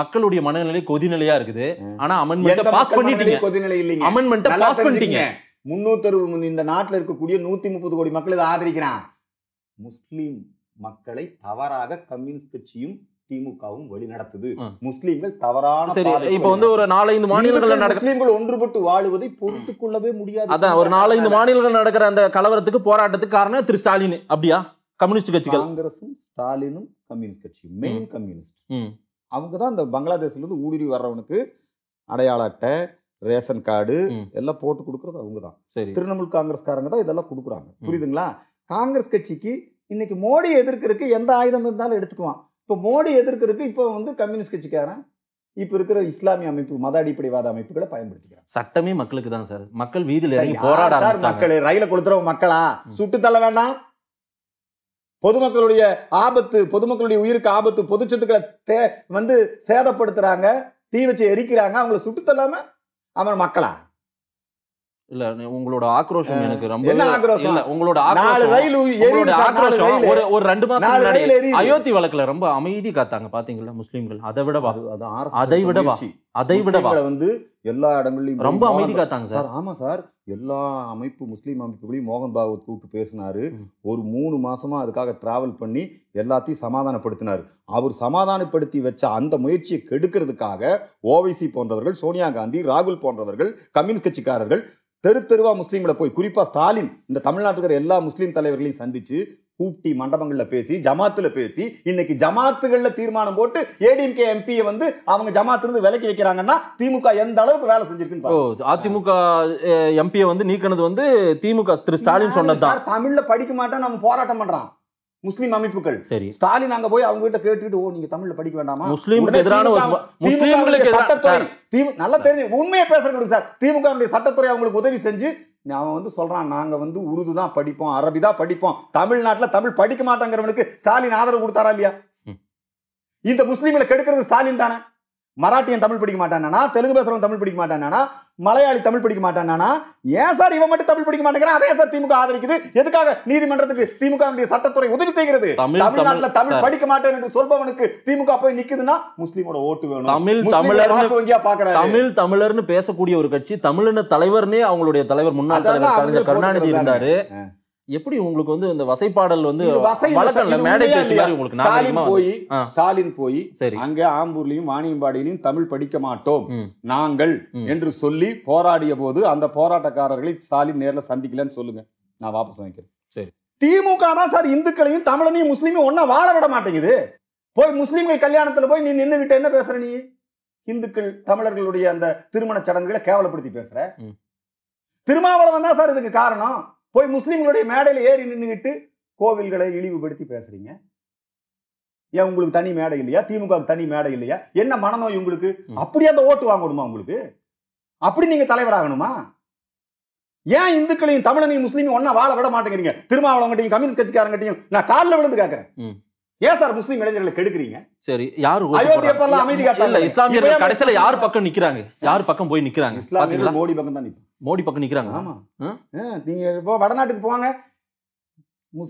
மக்களுடைய மனநிலை கொதிநிலையா இருக்குது ஆனா அமெண்ட்மெண்ட் பாஸ் பண்ணிட்டீங்க கொதிநிலை இல்லைங்க அமெண்ட்மெண்ட் பாஸ் பண்ணிட்டீங்க முன்னூத்தி இந்த நாட்டுல இருக்கக்கூடிய நூத்தி முப்பது கோடி மக்கள் இதை ஆதரிக்கிறான் முஸ்லீம் மக்களை தவறாக கம்யூனிஸ்ட் கட்சியும் திமுகவும் வழிநடத்துது முஸ்லீம்கள் தவறான சரி இப்ப வந்து ஒரு நாலஞ்சு மாநிலங்கள் முஸ்லீம்கள் ஒன்றுபட்டு வாழுவதை பொறுத்து கொள்ளவே முடியாது அதான் ஒரு நாலஞ்சு மாநிலங்கள் நடக்கிற அந்த கலவரத்துக்கு போராட்டத்துக்கு காரணம் திரு ஸ்டாலின் அப்படியா கம்யூனிஸ்ட் கட்சிகள் காங்கிரசும் ஸ்டாலினும் கம்யூனிஸ்ட் கட்சி மெயின் கம்யூனிஸ்ட் அவங்க தான் இந்த பங்களாதேஷ்ல இருந்து ஊடுருவி வர்றவனுக்கு அடையாள அட்டை ரேஷன் கார்டு எல்லாம் போட்டு கொடுக்கறது அவங்க தான் திரிணாமுல் காங்கிரஸ்காரங்க தான் இதெல்லாம் கொடுக்குறாங்க புரியுதுங்களா காங்கிரஸ் கட்சிக்கு இன்றைக்கி மோடி எதிர்க்கிறதுக்கு எந்த ஆயுதம் இருந்தாலும் எடுத்துக்குவான் இப்போ மோடி எதிர்க்கிறதுக்கு இப்போ வந்து கம்யூனிஸ்ட் கட்சிக்காரன் இப்போ இருக்கிற இஸ்லாமிய அமைப்பு மத அடிப்படைவாத அமைப்புகளை பயன்படுத்திக்கிறார் சட்டமே மக்களுக்கு தான் சார் மக்கள் வீதியில் இறங்கி போராட மக்கள் ரயில கொடுத்துற மக்களா சுட்டு தள்ள வேண்டாம் பொதுமக்களுடைய ஆபத்து பொதுமக்களுடைய உயிருக்கு ஆபத்து பொது சொத்துக்களை தே வந்து சேதப்படுத்துறாங்க தீ வச்சு எரிக்கிறாங்க அவங்கள சுட்டு தள்ளாம அவன் மக்களா இல்ல உங்களோட ஆக்ரோஷம் எனக்கு ரொம்ப இல்ல உங்களோட உங்களோட ஆக்ரோஷம் ஒரு ஒரு ரெண்டு மாசம் முன்னாடி அயோத்தி வழக்குல ரொம்ப அமைதி காத்தாங்க பாத்தீங்களா முஸ்லீம்கள் அதை விட விடவா அதை விட விடவா அதை விட விடவா வந்து எல்லா இடங்கள்லயும் ரொம்ப அமைதி காத்தாங்க சார் ஆமா சார் எல்லா அமைப்பு முஸ்லீம் அமைப்புகளையும் மோகன் பாகவத் கூப்பிட்டு பேசினாரு ஒரு மூணு மாசமா அதுக்காக டிராவல் பண்ணி எல்லாத்தையும் சமாதானப்படுத்தினார் அவர் சமாதானப்படுத்தி வச்ச அந்த முயற்சியை கெடுக்கிறதுக்காக ஓவைசி போன்றவர்கள் சோனியா காந்தி ராகுல் போன்றவர்கள் கம்யூனிஸ்ட் கட்சிக்காரர்கள் தெரு தெருவாக முஸ்லீம்களை போய் குறிப்பாக ஸ்டாலின் இந்த தமிழ்நாட்டுக்கிற எல்லா முஸ்லீம் தலைவர்களையும் சந்தித்து கூப்பிட்டி மண்டபங்களில் பேசி ஜமாத்தில் பேசி இன்னைக்கு ஜமாத்துகளில் தீர்மானம் போட்டு ஏடிஎம்கே எம்பியை வந்து அவங்க ஜமாத்திலிருந்து விலக்கி வைக்கிறாங்கன்னா திமுக எந்த அளவுக்கு வேலை செஞ்சிருக்குன்னு அதிமுக எம்பியை வந்து நீக்கினது வந்து திமுக திரு ஸ்டாலின் சொன்னது தமிழில் படிக்க மாட்டேன் நம்ம போராட்டம் பண்ணுறான் முஸ்லீம் அமைப்புகள் சரி ஸ்டாலின் அங்க போய் அவங்க கிட்ட கேட்டுட்டு ஓ நீங்க தமிழ்ல படிக்க வேண்டாமா முஸ்லீம்களுக்கு எதிரான முஸ்லீம்களுக்கு சட்டத்துறை நல்லா தெரிஞ்சு உண்மையை பேசுறது சார் திமுக சட்டத்துறை அவங்களுக்கு உதவி செஞ்சு அவன் வந்து சொல்றான் நாங்க வந்து உருது தான் படிப்போம் அரபி தான் படிப்போம் தமிழ்நாட்டில் தமிழ் படிக்க மாட்டாங்கிறவனுக்கு ஸ்டாலின் ஆதரவு கொடுத்தாரா இல்லையா இந்த முஸ்லீம்களை கெடுக்கிறது ஸ்டாலின் தானே மராட்டியன் தமிழ் பிடிக்க மாட்டானா தெலுங்கு பேசுறவன் தமிழ் பிடிக்க மாட்டானா மலையாளி தமிழ் பிடிக்க மாட்டானா ஏன் சார் இவன் மட்டும் தமிழ் பிடிக்க மாட்டேங்கிறான் அதே சார் திமுக ஆதரிக்குது எதுக்காக நீதிமன்றத்துக்கு திமுக சட்டத்துறை உதவி செய்கிறது தமிழ்நாட்டில் தமிழ் படிக்க மாட்டேன் என்று சொல்பவனுக்கு திமுக போய் நிக்குதுன்னா முஸ்லீமோட ஓட்டு வேணும் தமிழ் தமிழர் தமிழ் தமிழர்னு பேசக்கூடிய ஒரு கட்சி தமிழ்னு தலைவர்னே அவங்களுடைய தலைவர் முன்னாள் தலைவர் கருணாநிதி இருந்தாரு எப்படி உங்களுக்கு வந்து இந்த வசைப்பாடல் வந்து உங்களுக்கு ஸ்டாலின் போய் ஸ்டாலின் போய் சரி அங்க ஆம்பூர்லயும் வாணியம்பாடியிலையும் தமிழ் படிக்க மாட்டோம் நாங்கள் என்று சொல்லி போராடிய போது அந்த போராட்டக்காரர்களை ஸ்டாலின் நேரில் சந்திக்கலன்னு சொல்லுங்க நான் வாபஸ் வாங்கிக்கிறேன் சரி திமுக தான் சார் இந்துக்களையும் தமிழனையும் முஸ்லீமையும் ஒன்னா வாழ விட மாட்டேங்குது போய் முஸ்லீம்கள் கல்யாணத்துல போய் நீ நின்றுகிட்ட என்ன பேசுற நீ இந்துக்கள் தமிழர்களுடைய அந்த திருமண சடங்குகளை கேவலப்படுத்தி பேசுற திருமாவளவன் தான் சார் இதுக்கு காரணம் போய் முஸ்லீம்களுடைய மேடையில் ஏறி நின்றுகிட்டு கோவில்களை இழிவுபடுத்தி பேசுறீங்க ஏன் உங்களுக்கு தனி மேடை இல்லையா திமுக தனி மேடை இல்லையா என்ன மனநோய் உங்களுக்கு அப்படியே அந்த ஓட்டு வாங்கணுமா உங்களுக்கு அப்படி நீங்க தலைவராகணுமா ஏன் இந்துக்களையும் தமிழனையும் முஸ்லீமையும் ஒன்னா வாழ விட மாட்டேங்கிறீங்க திருமாவளவங்கிட்டையும் கம்யூனிஸ்ட் கட்சிக்காரங்கிட்டையும் நான் காலில் விழுந்து கேட்கறேன் ஏன் சார் முஸ்லீம் இளைஞர்களை கெடுக்கிறீங்க சரி யாரு அயோத்தியப்பெல்லாம் அமைதி இஸ்லாமியர்கள் கடைசியில யார் பக்கம் நிக்கிறாங்க யார் பக்கம் போய் நிக்கிறாங்க இஸ்லாமியர்கள் மோடி பக்கம் தான் நிற்பாங்க மோடி பக்கம் நிக்கிறாங்க ஆமா நீங்க இப்போ வடநாட்டுக்கு போவாங்க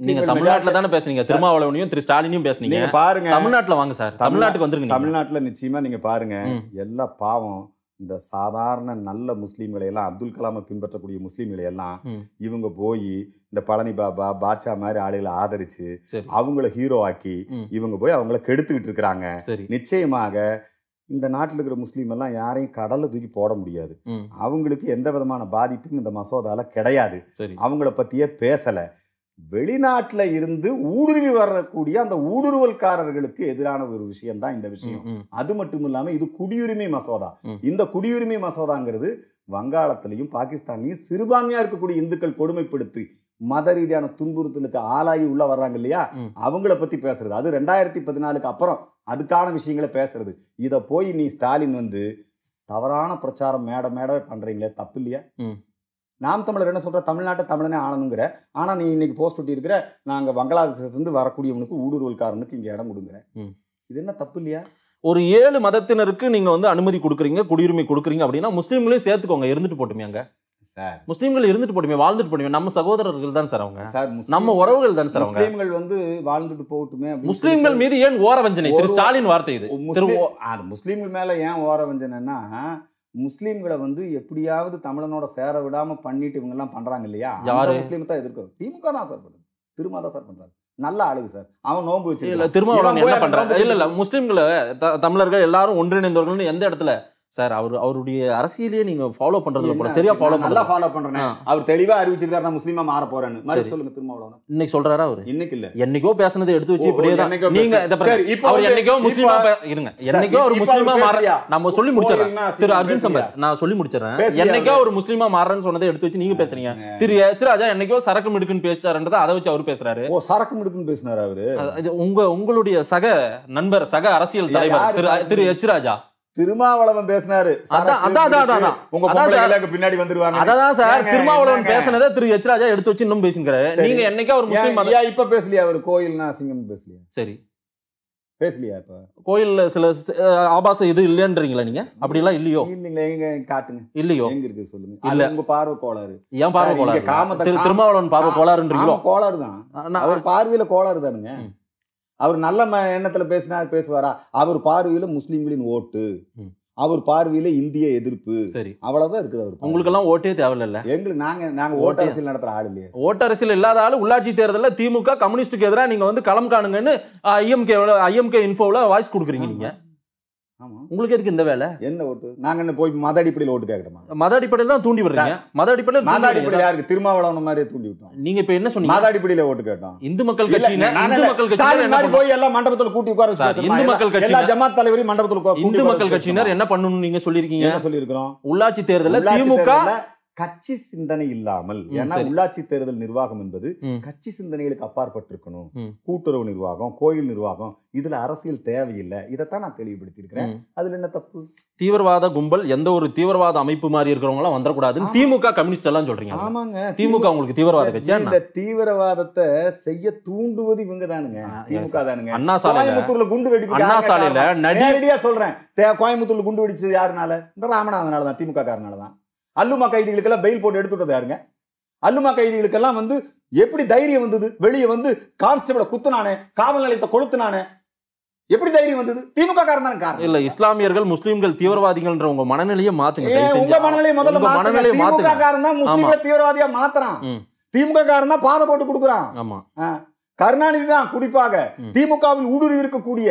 நீங்க தமிழ்நாட்டுல தானே பேசுறீங்க திருமாவளவனையும் திரு ஸ்டாலினையும் பேசுனீங்க நீங்க பாருங்க தமிழ்நாட்டுல வாங்க சார் தமிழ்நாட்டுக்கு வந்துருங்க தமிழ்நாட்டுல நிச்சயமா நீங்க பாருங்க எல்லா பாவம் இந்த சாதாரண நல்ல முஸ்லீம்களை எல்லாம் அப்துல் கலாமை பின்பற்றக்கூடிய முஸ்லீம்களை எல்லாம் இவங்க போய் இந்த பழனி பாபா பாட்சா மாதிரி ஆளுகளை ஆதரிச்சு அவங்கள ஹீரோ ஆக்கி இவங்க போய் அவங்கள கெடுத்துக்கிட்டு இருக்கிறாங்க நிச்சயமாக இந்த நாட்டில் இருக்கிற முஸ்லீம் எல்லாம் யாரையும் கடலில் தூக்கி போட முடியாது அவங்களுக்கு எந்த விதமான பாதிப்பும் இந்த மசோதால கிடையாது அவங்கள பற்றியே பேசலை வெளிநாட்டில் இருந்து ஊடுருவி வரக்கூடிய அந்த ஊடுருவல்காரர்களுக்கு எதிரான ஒரு விஷயம் தான் இந்த விஷயம் அது மட்டும் இல்லாமல் இது குடியுரிமை மசோதா இந்த குடியுரிமை மசோதாங்கிறது வங்காளத்திலையும் பாகிஸ்தான்லையும் சிறுபான்மையாக இருக்கக்கூடிய இந்துக்கள் கொடுமைப்படுத்தி மத ரீதியான துன்புறுத்தலுக்கு ஆளாகி உள்ள வர்றாங்க இல்லையா அவங்கள பத்தி பேசுறது அது ரெண்டாயிரத்தி பதினாலுக்கு அப்புறம் அதுக்கான விஷயங்களை பேசுறது இதை போய் நீ ஸ்டாலின் வந்து தவறான பிரச்சாரம் மேட மேடவே பண்றீங்களே தப்பு இல்லையா நாம் தமிழர் என்ன சொல்ற தமிழ்நாட்டை தமிழனே ஆனந்துங்கிற ஆனா நீ இன்னைக்கு போஸ்ட் ஒட்டி இருக்கிற நாங்க வங்களாதேசத்துலேருந்து வரக்கூடியவனுக்கு ஊடுருவல்காரனுக்கு இங்க இடம் கொடுங்க இது என்ன தப்பு இல்லையா ஒரு ஏழு மதத்தினருக்கு நீங்க வந்து அனுமதி கொடுக்குறீங்க குடியுரிமை கொடுக்குறீங்க அப்படின்னா முஸ்லீம்களையும் சேர்த்துக்கோங்க இருந்துட்டு போட்டுமே அங்கே சார் முஸ்லீம்கள் இருந்துட்டு போட்டுமே வாழ்ந்துட்டு போட்டுமே நம்ம சகோதரர்கள் தான் சார் அவங்க சார் நம்ம உறவுகள் தான் சார் முஸ்லீம்கள் வந்து வாழ்ந்துட்டு போகட்டுமே முஸ்லீம்கள் மீது ஏன் ஓர வஞ்சனை ஸ்டாலின் வார்த்தை இது முஸ்லீம்கள் மேல ஏன் ஓர வஞ்சனைன்னா முஸ்லீம்களை வந்து எப்படியாவது தமிழனோட சேர விடாம பண்ணிட்டு இவங்க எல்லாம் பண்றாங்க இல்லையா யார் முஸ்லீம் தான் எதிர்க்கிறோம் திமுக தான் சார் பண்றது திருமா தான் சார் பண்றாரு நல்ல ஆளுங்க சார் அவன் நோம்பு வச்சு திரும்ப என்ன பண்றாங்க இல்ல இல்ல முஸ்லீம்களை தமிழர்கள் எல்லாரும் ஒன்றிணைந்தவர்கள்னு எந்த இடத்துல சார் அவர் அவருடைய அரசியலையே நீங்க ஃபாலோ பண்றதுல போல சரியா ஃபாலோ நல்லா ஃபாலோ பண்றேன் அவர் தெளிவா அறிவிச்சிருக்காரு நான் முஸ்லீமா மாற போறேன்னு மாதிரி சொல்லுங்க திரும்ப இன்னைக்கு சொல்றாரா அவரு இன்னைக்கு இல்ல என்னைக்கோ பேசுனது எடுத்து வச்சு இப்படியே நீங்க இத அவர் என்னைக்கோ முஸ்லீமா இருங்க என்னைக்கோ அவர் முஸ்லீமா மாற நம்ம சொல்லி முடிச்சறேன் திரு அர்ஜுன் சம்பத் நான் சொல்லி முடிச்சறேன் என்னைக்கோ ஒரு முஸ்லீமா மாறறேன்னு சொன்னதை எடுத்து வச்சு நீங்க பேசுறீங்க திரு எச்ராஜா என்னைக்கோ சரக்கு மிடுக்குன்னு பேசிட்டாருன்றத அதை வச்சு அவர் பேசுறாரு ஓ சரக்கு மிடுக்குன்னு பேசினாரு அவரு உங்க உங்களுடைய சக நண்பர் சக அரசியல் தலைவர் திரு எச்ராஜா திருமாவளவன் பேசினாரு உங்க பின்னாடி வந்துருவாங்க அதான் சார் திருமாவளவன் பேசினதை திரு எச் ராஜா எடுத்து வச்சு இன்னும் பேசுங்கிறாரு நீங்க என்னைக்கா ஒரு முஸ்லீம் இப்ப பேசலையா அவர் கோயில்னா சிங்கம் பேசலையா சரி பேசலையா இப்ப கோயில்ல சில ஆபாசம் இது இல்லைன்றீங்களா நீங்க அப்படி எல்லாம் இல்லையோ இல்லைங்களா எங்க காட்டுங்க இல்லையோ எங்க இருக்கு சொல்லுங்க இல்ல உங்க பார்வை கோளாறு ஏன் பார்வை கோளாறு காம திருமாவளவன் பார்வை கோளாறுன்றீங்களோ கோளாறு தான் அவர் பார்வையில கோளாறு தானுங்க அவர் நல்ல எண்ணத்தில் பேசினா பேசுவாரா அவர் பார்வையில் முஸ்லீம்களின் ஓட்டு அவர் பார்வையில இந்திய எதிர்ப்பு சரி அவ்வளவுதான் இருக்குது அவர் உங்களுக்கு எல்லாம் ஓட்டே தேவையில்ல எங்களுக்கு நாங்கள் நாங்கள் ஓட்டு அரசியல் நடத்துற ஆள் இல்லையா ஓட்டு அரசியல் இல்லாத ஆளு உள்ளாட்சி தேர்தலில் திமுக கம்யூனிஸ்டுக்கு எதிராக நீங்க வந்து களம் காணுங்கன்னு ஐஎம்கே ஐஎம்கே இன்ஃபோவில் வாய்ஸ் கொடுக்குறீங்க நீங்க உங்களுக்கு எதுக்கு இந்த வேலை எந்த ஓட்டு நாங்க என்ன போய் மத அடிப்படையில் ஓட்டு கேட்கணுமா மத அடிப்படையில் தான் தூண்டி விடுறீங்க மத அடிப்படையில் மத அடிப்படையில் யாருக்கு திருமாவளவன் மாதிரியே தூண்டி விட்டோம் நீங்க இப்ப என்ன சொன்னீங்க மத அடிப்படையில் ஓட்டு கேட்டோம் இந்து மக்கள் கட்சி மக்கள் போய் எல்லாம் மண்டபத்துல கூட்டி உட்கார இந்து மக்கள் கட்சி எல்லா ஜமாத் தலைவரையும் மண்டபத்துல இந்து மக்கள் கட்சியினர் என்ன பண்ணணும் நீங்க சொல்லிருக்கீங்க என்ன சொல்லிருக்கிறோம் உள்ளாட்சி தேர்தலில் திமுக கட்சி சிந்தனை இல்லாமல் ஏன்னா உள்ளாட்சி தேர்தல் நிர்வாகம் என்பது கட்சி சிந்தனைகளுக்கு அப்பாற்பட்டிருக்கணும் கூட்டுறவு நிர்வாகம் கோயில் நிர்வாகம் இதுல அரசியல் தேவையில்லை இதைத்தான் நான் தெளிவுபடுத்தியிருக்கிறேன் அதுல என்ன தப்பு தீவிரவாத கும்பல் எந்த ஒரு தீவிரவாத அமைப்பு மாதிரி இருக்கிறவங்களாம் வந்துடக்கூடாதுன்னு திமுக கம்யூனிஸ்ட் எல்லாம் சொல்றீங்க ஆமாங்க திமுக உங்களுக்கு தீவிரவாத கட்சி இந்த தீவிரவாதத்தை செய்ய தூண்டுவது இவங்க தானுங்க திமுக தானுங்க அண்ணா சாலை கோயம்புத்தூர்ல குண்டு வெடிப்பு அண்ணா சாலையில நடிகடியா சொல்றேன் கோயம்புத்தூர்ல குண்டு வெடிச்சது யாருனால இந்த ராமநாதனால தான் திமுக காரனால தான் அல்லுமா கைதிகளுக்கெல்லாம் பெயில் போட்டு எடுத்துட்டது யாருங்க அல்லுமா கைதிகளுக்கெல்லாம் வந்து எப்படி தைரியம் வந்தது வெளியே வந்து கான்ஸ்டபிளை குத்துனானே காவல் நிலையத்தை கொளுத்துனானே எப்படி தைரியம் வந்தது திமுக காரன் காரணம் இல்ல இஸ்லாமியர்கள் முஸ்லீம்கள் தீவிரவாதிகள்ன்ற உங்க மனநிலையை மாத்துங்க உங்க மனநிலையை முதல்ல மனநிலையை திமுக காரன் தான் முஸ்லீம்களை தீவிரவாதியா மாத்துறான் திமுக காரன் தான் பாதை போட்டு கொடுக்குறான் ஆமா கருணாநிதி தான் குறிப்பாக திமுகவில் ஊடுருவி இருக்கக்கூடிய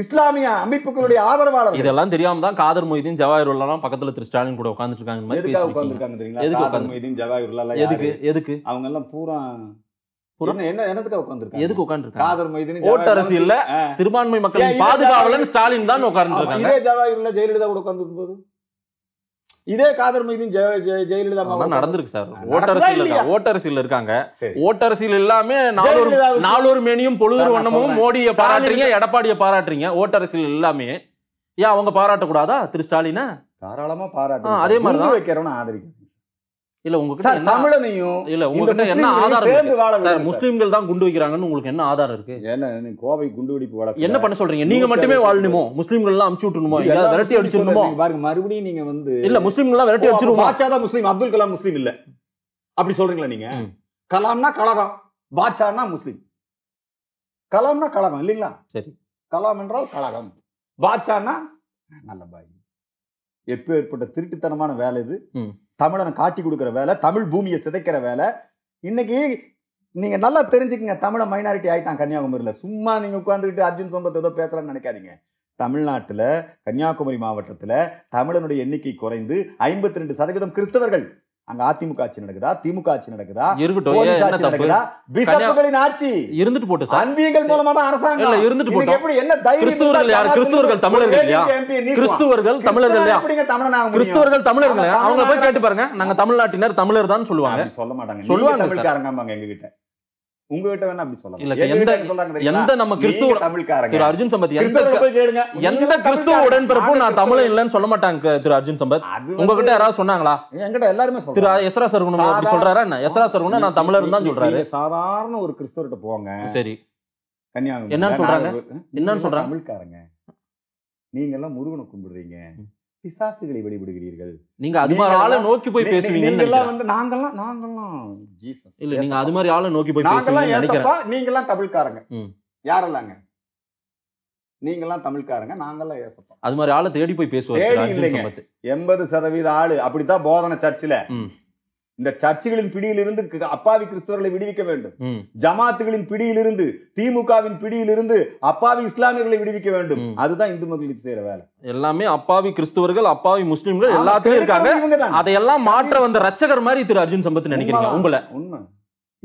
இஸ்லாமிய அமைப்புகளுடைய ஆதரவாளர் இதெல்லாம் தெரியாம தான் காதர் மொய்தீன் ஜவாஹிர்லாம் பக்கத்துல திரு ஸ்டாலின் கூட உட்காந்துட்டு இருக்காங்க எதுக்காக உட்காந்துருக்காங்க தெரியுங்களா எதுக்கு காதர் மொய்தீன் ஜவாஹிர்லாம் எதுக்கு எதுக்கு அவங்க எல்லாம் பூரா என்ன என்னத்துக்கு உட்காந்துருக்காங்க எதுக்கு உட்காந்துருக்காங்க காதர் மொய்தீன் ஓட்டு அரசியல்ல சிறுபான்மை மக்களின் பாதுகாவலன் ஸ்டாலின் தான் உட்கார்ந்து இதே ஜவாஹிர்ல ஜெயலலிதா கூட உட்கார்ந்து போது இதே காதர் மைதீன் ஜெயலலிதா நடந்திருக்கு சார் ஓட்டரசியில் ஓட்டரசியில் இருக்காங்க ஓட்டரசியல் எல்லாமே நாலூர் நாலூர் மேனியும் பொழுதூர் வண்ணமும் மோடியை பாராட்டுறீங்க எடப்பாடியை பாராட்டுறீங்க ஓட்டரசியில் எல்லாமே ஏன் அவங்க பாராட்டக்கூடாதா திரு ஸ்டாலினை தாராளமா பாராட்டு அதே மாதிரி வைக்கிறோம்னு ஆதரிக்கிறேன் இல்ல உங்களுக்கு தமிழனையும் இல்ல உங்ககிட்ட என்ன ஆதாரம் சார் முஸ்லீம்கள் தான் குண்டு வைக்கிறாங்கன்னு உங்களுக்கு என்ன ஆதாரம் இருக்கு என்ன கோவை குண்டு வெடிப்பு வழக்கு என்ன பண்ண சொல்றீங்க நீங்க மட்டுமே வாழணுமோ முஸ்லீம்கள் எல்லாம் அமுச்சு விட்டுணுமோ இல்ல விரட்டி அடிச்சிடணுமோ பாருங்க மறுபடியும் நீங்க வந்து இல்ல முஸ்லீம்கள் எல்லாம் விரட்டி அடிச்சிருவோம் பாட்சா முஸ்லீம் அப்துல் கலாம் முஸ்லீம் இல்ல அப்படி சொல்றீங்களா நீங்க கலாம்னா கழகம் பாட்சானா முஸ்லீம் கலாம்னா கழகம் இல்லைங்களா சரி கலாம் என்றால் கழகம் பாட்சானா நல்ல பாய் எப்போ ஏற்பட்ட திருட்டுத்தனமான வேலை இது தமிழனை காட்டி கொடுக்குற வேலை தமிழ் பூமியை சிதைக்கிற வேலை இன்னைக்கு நீங்கள் நல்லா தெரிஞ்சுக்கங்க தமிழை மைனாரிட்டி ஆகிட்டான் கன்னியாகுமரியில் சும்மா நீங்கள் உட்காந்துக்கிட்டு அர்ஜுன் சம்பத் ஏதோ பேசுகிறான்னு நினைக்காதீங்க தமிழ்நாட்டில் கன்னியாகுமரி மாவட்டத்தில் தமிழனுடைய எண்ணிக்கை குறைந்து ஐம்பத்தி ரெண்டு சதவீதம் கிறிஸ்தவர்கள் அங்க அதிமுக ஆட்சி நடக்குதா திமுக ஆட்சி நடக்குதா இருக்கட்டும் ஆட்சி இருந்துட்டு போட்டு அன்பியங்கள் மூலமா தான் அரசாங்கம் இருந்துட்டு போட்டு எப்படி என்ன கிறிஸ்துவர்கள் யார் கிறிஸ்தவர்கள் தமிழர்கள் கிறிஸ்துவர்கள் தமிழர்கள் அப்படிங்க கிறிஸ்துவர்கள் தமிழர்கள் அவங்க போய் கேட்டு பாருங்க நாங்க தமிழ்நாட்டினர் தமிழர் தான் சொல்லுவாங்க சொல்ல மாட்டாங்க சொல்லுவாங்க தமிழ்காரங்க எங்க கிட்ட வேணா அப்படி எந்த நம்ம கிறிஸ்துவ அர்ஜுன் சம்பத் எந்த கிறிஸ்துவ நான் சொல்ல மாட்டாங்க திரு அர்ஜுன் சம்பத் யாராவது சொன்னாங்களா எல்லாருமே எஸ்ரா அப்படி சொல்றாரா என்ன எஸ்ரா நான் தமிழர் தான் சொல்றாரு சாதாரண ஒரு போங்க சரி என்னன்னு சொல்றாங்க சொல்றாங்க நீங்க எல்லாம் முருகனை கும்பிடுறீங்க பிசாசுகளை வெளிவிடுகிறீர்கள் நீங்க அது மாதிரி ஆளை நோக்கி போய் பேசுவீங்க நீங்க எல்லாம் வந்து நாங்கெல்லாம் நாங்கெல்லாம் ஜீசஸ் இல்ல நீங்க அது மாதிரி ஆளை நோக்கி போய் பேசுவீங்க நீங்க எல்லாம் தமிழ்காரங்க யாரெல்லாங்க நீங்கெல்லாம் தமிழ்காரங்க நாங்கெல்லாம் ஏசப்பா அது மாதிரி ஆளை தேடி போய் பேசுவோம் தேடி இல்லைங்க எண்பது சதவீத ஆளு அப்படித்தான் போதனை சர்ச்சில் இந்த சர்ச்சுகளின் பிடியிலிருந்து அப்பாவி கிறிஸ்தவர்களை விடுவிக்க வேண்டும் ஜமாத்துகளின் பிடியிலிருந்து திமுகவின் பிடியிலிருந்து அப்பாவி இஸ்லாமியர்களை விடுவிக்க வேண்டும் அதுதான் இந்து மக்களுக்கு செய்யற வேலை எல்லாமே அப்பாவி கிறிஸ்தவர்கள் அப்பாவி முஸ்லிம்கள் எல்லாத்துலயும் இருக்காங்க அதையெல்லாம் மாற்ற வந்த ரச்சகர் மாதிரி திரு அர்ஜுன் சம்பத் நினைக்கிறீங்க உங்களை உண்மை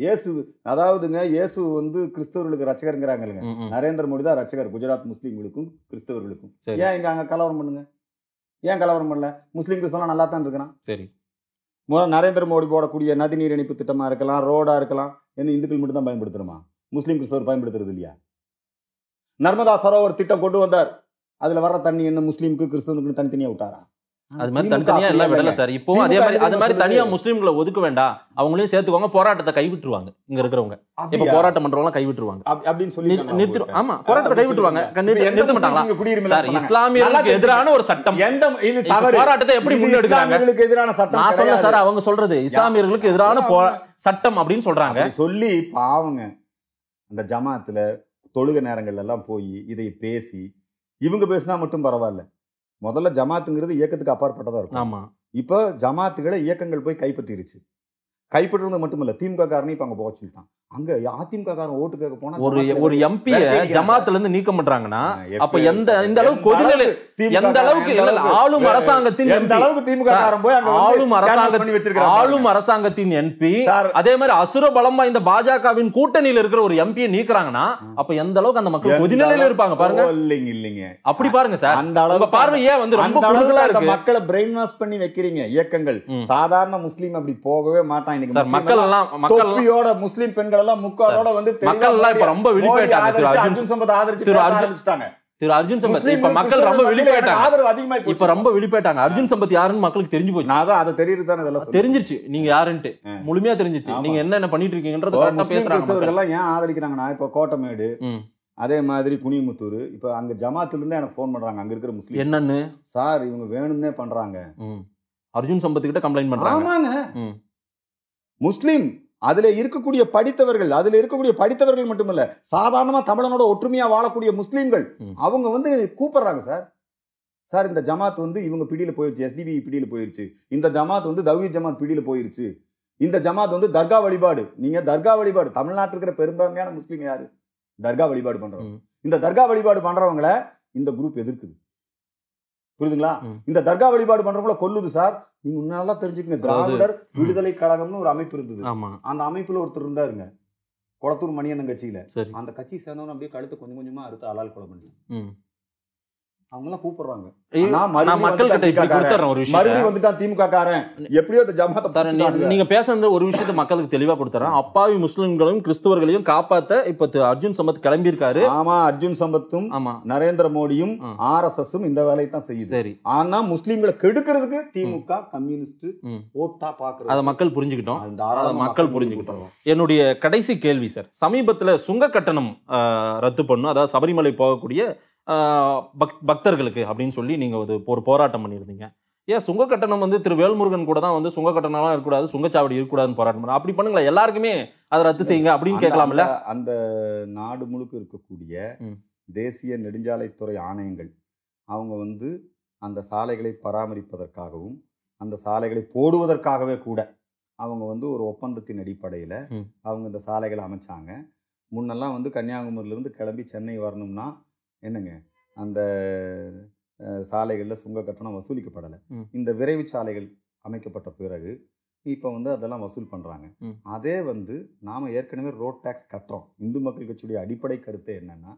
இயேசு அதாவதுங்க இயேசு வந்து கிறிஸ்தவர்களுக்கு ரச்சகருங்கிறாங்க நரேந்திர மோடி தான் ரச்சகர் குஜராத் முஸ்லீம்களுக்கும் கிறிஸ்தவர்களுக்கும் ஏன் இங்க அங்க கலவரம் பண்ணுங்க ஏன் கலவரம் பண்ணல முஸ்லீம் கிறிஸ்தவம் நல்லா தான் இருக்கிறான் சரி முதல் நரேந்திர மோடி போடக்கூடிய நதிநீர் இணைப்பு திட்டமாக இருக்கலாம் ரோடாக இருக்கலாம் என்ன இந்துக்கள் மட்டும் தான் பயன்படுத்துகிறோமா முஸ்லீம் கிறிஸ்தவர் பயன்படுத்துறது இல்லையா நர்மதா சரோவர் திட்டம் கொண்டு வந்தார் அதில் வர்ற தண்ணி என்ன முஸ்லீமுக்கு கிறிஸ்தவனுக்குன்னு தனித்தனியாக விட்டாரா அது மாதிரி தனித்தனியா எல்லாம் விடல சார் இப்போ அதே மாதிரி அது மாதிரி தனியா முஸ்லீம்களை ஒதுக்க வேண்டாம் அவங்களையும் சேர்த்துவாங்க போராட்டத்தை கைவிட்டுருவாங்க இங்க இருக்கிறவங்க இப்ப போராட்டம் பண்றவங்க கைவிட்டுருவாங்க அப்படின்னு சொல்லி நிறுத்திடும் ஆமா போராட்டத்தை கைவிட்டுருவாங்க நிறுத்த மாட்டாங்களா சார் இஸ்லாமியர்களுக்கு எதிரான ஒரு சட்டம் எந்த போராட்டத்தை எப்படி முன்னெடுக்கிறாங்க எதிரான சட்டம் நான் சொல்ல சார் அவங்க சொல்றது இஸ்லாமியர்களுக்கு எதிரான போ சட்டம் அப்படின்னு சொல்றாங்க சொல்லி பாவங்க அந்த ஜமாத்துல தொழுக நேரங்கள்ல எல்லாம் போய் இதை பேசி இவங்க பேசினா மட்டும் பரவாயில்ல முதல்ல ஜமாத்துங்கிறது இயக்கத்துக்கு அப்பாற்பட்டதாக இருக்கும் ஆமாம் இப்போ ஜமாத்துகளை இயக்கங்கள் போய் கைப்பற்றிருச்சு கைப்பற்றுறது மட்டுமில்ல திமுக காரனே இப்ப அங்க போக சொல்லிட்டான் அங்க அதிமுக காரன் ஓட்டு கேட்க போனா ஒரு ஒரு எம்பி ஜமாத்துல இருந்து நீக்கம் பண்றாங்கன்னா அப்ப எந்த இந்த அளவுக்கு கொதிநிலை எந்த அளவுக்கு ஆளும் அரசாங்கத்தின் எந்த அளவுக்கு திமுக காரன் போய் ஆளும் அரசாங்கத்தின் ஆளும் அரசாங்கத்தின் எம்பி அதே மாதிரி அசுர பலம் வாய்ந்த பாஜகவின் கூட்டணியில இருக்கிற ஒரு எம்பியை நீக்குறாங்கன்னா அப்ப எந்த அளவுக்கு அந்த மக்கள் கொதிநிலையில இருப்பாங்க பாருங்க இல்லைங்க இல்லைங்க அப்படி பாருங்க சார் அந்த அளவு பார்வையே வந்து ரொம்ப குறுகலா இருக்கு மக்களை பிரெயின் வாஷ் பண்ணி வைக்கிறீங்க இயக்கங்கள் சாதாரண முஸ்லீம் அப்படி போகவே மாட்டான் மக்கள் எல்லாம் மக்களோட முஸ்லீம் பெண்கள் எல்லாம் முக்காலோட வந்து மக்கள் எல்லாம் இப்ப ரொம்ப வெளிப்பட்டாங்க அர்ஜுன் சம்பத் ஆதரிச்சு ஆரம்பிச்சிட்டாங்க திரு அர்ஜுன் சம்பத் இப்ப மக்கள் ரொம்ப வெளிப்பட்டாங்க ஆதரவு அதிகமா இப்ப ரொம்ப வெளிப்பட்டாங்க அர்ஜுன் சம்பத் யாருன்னு மக்களுக்கு தெரிஞ்சு போச்சு நான் அதை தெரியுது தானே இதெல்லாம் தெரிஞ்சிருச்சு நீங்க யாருன்ட்டு முழுமையா தெரிஞ்சிச்சு நீங்க என்ன என்ன பண்ணிட்டு இருக்கீங்கன்றது எல்லாம் ஏன் ஆதரிக்கிறாங்கன்னா இப்ப கோட்டமேடு அதே மாதிரி குனிமுத்தூர் இப்ப அங்க ஜமாத்துல எனக்கு போன் பண்றாங்க அங்க இருக்கிற முஸ்லீம் என்னன்னு சார் இவங்க வேணும்னே பண்றாங்க அர்ஜுன் சம்பத் கிட்ட கம்ப்ளைண்ட் பண்றாங்க ஆமாங்க முஸ்லீம் அதில் இருக்கக்கூடிய படித்தவர்கள் அதில் இருக்கக்கூடிய படித்தவர்கள் மட்டுமல்ல சாதாரணமாக தமிழனோட ஒற்றுமையாக வாழக்கூடிய முஸ்லீம்கள் அவங்க வந்து கூப்பிட்றாங்க சார் சார் இந்த ஜமாத் வந்து இவங்க பிடியில் போயிருச்சு எஸ்டிபி பிடியில் போயிருச்சு இந்த ஜமாத் வந்து தவ்ய ஜமாத் பிடியில் போயிருச்சு இந்த ஜமாத் வந்து தர்கா வழிபாடு நீங்கள் தர்கா வழிபாடு தமிழ்நாட்டில் இருக்கிற பெரும்பான்மையான முஸ்லீம் யாரு தர்கா வழிபாடு பண்ணுறவங்க இந்த தர்கா வழிபாடு பண்ணுறவங்கள இந்த குரூப் எதிர்க்குது புரியுதுங்களா இந்த தர்கா வழிபாடு பண்றவங்கள கொல்லுது சார் நீங்க நல்லா தெரிஞ்சுக்கங்க திராவிடர் விடுதலை கழகம்னு ஒரு அமைப்பு இருந்தது அந்த அமைப்புல ஒருத்தர் இருந்தாருங்க குளத்தூர் மணியன்னு கட்சியில அந்த கட்சி சேர்ந்தவன அப்படியே கழுத்து கொஞ்சம் கொஞ்சமா அறுத்து அலால் கொலை பண்ணி திமுக காரன் எப்படியோ நீங்க ஒரு விஷயத்த மக்களுக்கு அப்பாவி முஸ்லிம்களையும் கிறிஸ்துவர்களையும் காப்பாத்த இப்ப அர்ஜுன் சம்பத் இருக்காரு ஆமா அர்ஜுன் சம்பத்தும் நரேந்திர மோடியும் ஆர் எஸ் எஸ் இந்த வேலையை தான் செய்யும் சரி ஆனா முஸ்லிம்களை கெடுக்கிறதுக்கு திமுக கம்யூனிஸ்ட் ஓட்டா பாக்குறது அதை மக்கள் புரிஞ்சுக்கிட்டோம் மக்கள் புரிஞ்சுக்கிட்டோம் என்னுடைய கடைசி கேள்வி சார் சமீபத்துல சுங்க கட்டணம் ரத்து பண்ணும் அதாவது சபரிமலை போகக்கூடிய பக் பக்தர்களுக்கு அப்படின்னு சொல்லி நீங்கள் ஒரு ஒரு போராட்டம் பண்ணியிருந்தீங்க ஏன் சுங்க கட்டணம் வந்து திரு வேல்முருகன் கூட தான் வந்து சுங்க கட்டணம்லாம் இருக்கக்கூடாது சுங்கச்சாவடி இருக்கக்கூடாதுன்னு போராட்டம் பண்ண அப்படி பண்ணுங்களா எல்லாருக்குமே அதை ரத்து செய்யுங்க அப்படின்னு கேட்கலாம்ல அந்த நாடு முழுக்க இருக்கக்கூடிய தேசிய நெடுஞ்சாலைத்துறை ஆணையங்கள் அவங்க வந்து அந்த சாலைகளை பராமரிப்பதற்காகவும் அந்த சாலைகளை போடுவதற்காகவே கூட அவங்க வந்து ஒரு ஒப்பந்தத்தின் அடிப்படையில் அவங்க இந்த சாலைகளை அமைச்சாங்க முன்னெல்லாம் வந்து கன்னியாகுமரியிலேருந்து கிளம்பி சென்னை வரணும்னா என்னங்க அந்த சாலைகளில் சுங்க கட்டணம் வசூலிக்கப்படலை இந்த விரைவு சாலைகள் அமைக்கப்பட்ட பிறகு இப்போ வந்து அதெல்லாம் வசூல் பண்ணுறாங்க அதே வந்து நாம் ஏற்கனவே ரோட் டேக்ஸ் கட்டுறோம் இந்து மக்கள் கட்சியுடைய அடிப்படை கருத்து என்னென்னா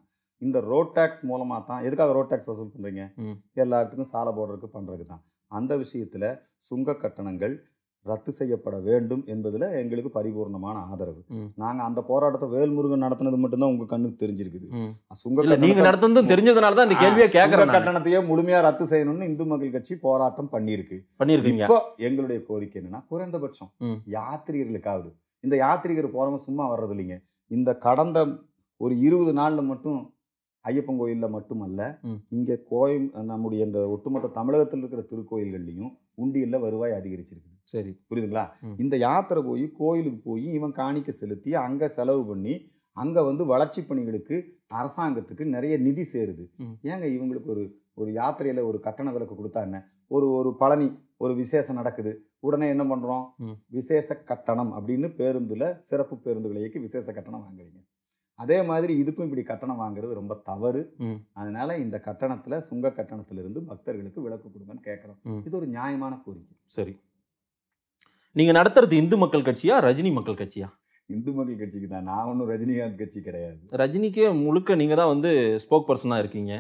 இந்த ரோட் டேக்ஸ் மூலமாக தான் எதுக்காக ரோட் டேக்ஸ் வசூல் பண்ணுறீங்க எல்லா இடத்துக்கும் சாலை போடுறதுக்கு பண்ணுறதுக்கு தான் அந்த விஷயத்தில் சுங்க கட்டணங்கள் ரத்து செய்யப்பட வேண்டும் என்பதில் எங்களுக்கு பரிபூர்ணமான ஆதரவு நாங்கள் அந்த போராட்டத்தை வேல்முருகன் நடத்தினது மட்டும்தான் உங்கள் கண்ணுக்கு தெரிஞ்சிருக்குது சுங்க நீங்கள் நடத்தினது தெரிஞ்சதுனால தான் இந்த கேள்வியை கேட்குற கட்டணத்தையே முழுமையாக ரத்து செய்யணும்னு இந்து மக்கள் கட்சி போராட்டம் பண்ணியிருக்கு பண்ணியிருக்கு இப்போ எங்களுடைய கோரிக்கை என்னன்னா குறைந்தபட்சம் யாத்திரிகர்களுக்காவது இந்த யாத்திரிகர் போகிறவங்க சும்மா வர்றது இல்லைங்க இந்த கடந்த ஒரு இருபது நாளில் மட்டும் ஐயப்பன் கோயிலில் மட்டுமல்ல இங்கே கோயம் நம்முடைய இந்த ஒட்டுமொத்த தமிழகத்தில் இருக்கிற திருக்கோயில்கள்லையும் உண்டியில் வருவாய் அதிகரிச்சிருக்கு சரி புரியுதுங்களா இந்த யாத்திரை போய் கோயிலுக்கு போய் இவன் காணிக்க செலுத்தி அங்கே செலவு பண்ணி அங்கே வந்து வளர்ச்சி பணிகளுக்கு அரசாங்கத்துக்கு நிறைய நிதி சேருது ஏங்க இவங்களுக்கு ஒரு ஒரு யாத்திரையில் ஒரு கட்டண விலக்கு கொடுத்தா என்ன ஒரு ஒரு பழனி ஒரு விசேஷம் நடக்குது உடனே என்ன பண்ணுறோம் விசேஷ கட்டணம் அப்படின்னு பேருந்தில் சிறப்பு பேருந்துகளை இயக்கி விசேஷ கட்டணம் வாங்குறீங்க அதே மாதிரி இதுக்கும் இப்படி கட்டணம் வாங்குறது ரொம்ப தவறு அதனால இந்த கட்டணத்தில் சுங்க கட்டணத்திலிருந்து பக்தர்களுக்கு விளக்கு கொடுங்கன்னு கேட்குறோம் இது ஒரு நியாயமான கோரிக்கை சரி நீங்கள் நடத்துறது இந்து மக்கள் கட்சியா ரஜினி மக்கள் கட்சியா இந்து மக்கள் கட்சிக்கு தான் நான் ஒன்றும் ரஜினிகாந்த் கட்சி கிடையாது ரஜினிக்கே முழுக்க நீங்கள் தான் வந்து ஸ்போக் பர்சனாக இருக்கீங்க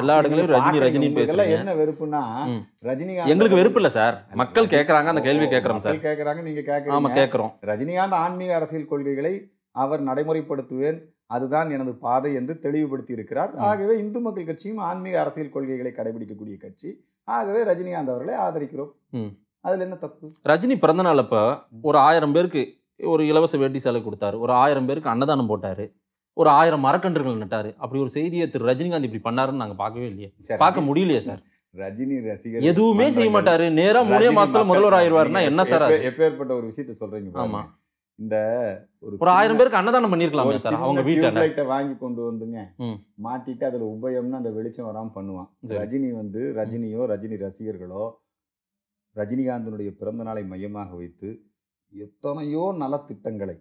எல்லா இடங்களையும் ரஜினி ரஜினி பேசலாம் என்ன வெறுப்புனா ரஜினிகாந்த் எங்களுக்கு வெறுப்பு இல்ல சார் மக்கள் கேட்கறாங்க அந்த கேள்வி கேட்கறோம் சார் கேக்குறாங்க நீங்க கேக்குறீங்க கேட்கறோம் ரஜினிகாந்த் ஆன்மீக அரசியல் கொள்கைகளை அவர் நடைமுறைப்படுத்துவேன் அதுதான் எனது பாதை என்று தெளிவுபடுத்தி இருக்கிறார் ஆகவே இந்து மக்கள் கட்சியும் ஆன்மீக அரசியல் கொள்கைகளை கடைபிடிக்கக்கூடிய கட்சி ஆகவே ரஜினிகாந்த் அவர்களை ஆதரிக்கிறோம் அதில் என்ன தப்பு ரஜினி நாள் அப்போ ஒரு ஆயிரம் பேருக்கு ஒரு இலவச வேட்டி சேலை கொடுத்தாரு ஒரு ஆயிரம் பேருக்கு அன்னதானம் போட்டார் ஒரு ஆயிரம் மரக்கன்றுகள் நட்டார் அப்படி ஒரு செய்தியை திரு ரஜினிகாந்த் இப்படி பண்ணாருன்னு நாங்கள் பார்க்கவே இல்லையே பார்க்க முடியலையே சார் ரஜினி ரசிகர் எதுவுமே செய்ய மாட்டாரு நேராக மூணே மாசத்துல முதல்வர் ஆயிடுவாருன்னா என்ன சார் எப்பேற்பட்ட ஒரு விஷயத்த சொல்றீங்க ஆமா இந்த ஒரு ஆயிரம் பேருக்கு அன்னதானம் பண்ணிருக்கலாம் சார் அவங்க வீட்டுல வாங்கி கொண்டு வந்துங்க மாட்டிட்டு அதுல உபயம்னு அந்த வெளிச்சம் வராம பண்ணுவான் ரஜினி வந்து ரஜினியோ ரஜினி ரசிகர்களோ பிறந்த பிறந்தநாளை மையமாக வைத்து எத்தனையோ நலத்திட்டங்களை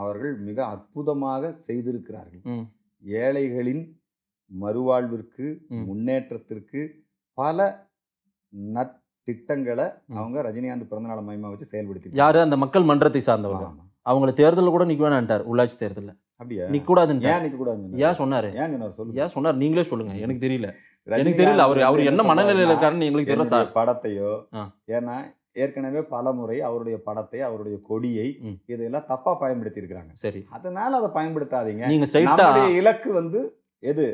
அவர்கள் மிக அற்புதமாக செய்திருக்கிறார்கள் ஏழைகளின் மறுவாழ்விற்கு முன்னேற்றத்திற்கு பல நத்திட்டங்களை அவங்க ரஜினிகாந்த் பிறந்தநாள் மையமாக வச்சு செயல்படுத்தி யாரு அந்த மக்கள் மன்றத்தை சார்ந்தவங்க அவங்கள தேர்தலில் கூட நிற்க வேணான்ட்டார் உள்ளாட்சி தேர்தலில் அப்படியா நிற்கக்கூடாதுன்னு ஏன் நிற்கக்கூடாது ஏன் சொன்னார் ஏன் சொன்னார் சொல்லு ஏன் சொன்னார் நீங்களே சொல்லுங்கள் எனக்கு தெரியல எனக்கு தெரியல அவர் அவர் என்ன மனநிலையில் இருக்காருன்னு எங்களுக்கு தெரியல சார் படத்தையோ ஏன்னா ஏற்கனவே பல முறை அவருடைய படத்தை அவருடைய கொடியை இதையெல்லாம் தப்பா பயன்படுத்தி இருக்கிறாங்க சரி அதனால அதை பயன்படுத்தாதீங்க நீங்க இலக்கு வந்து எது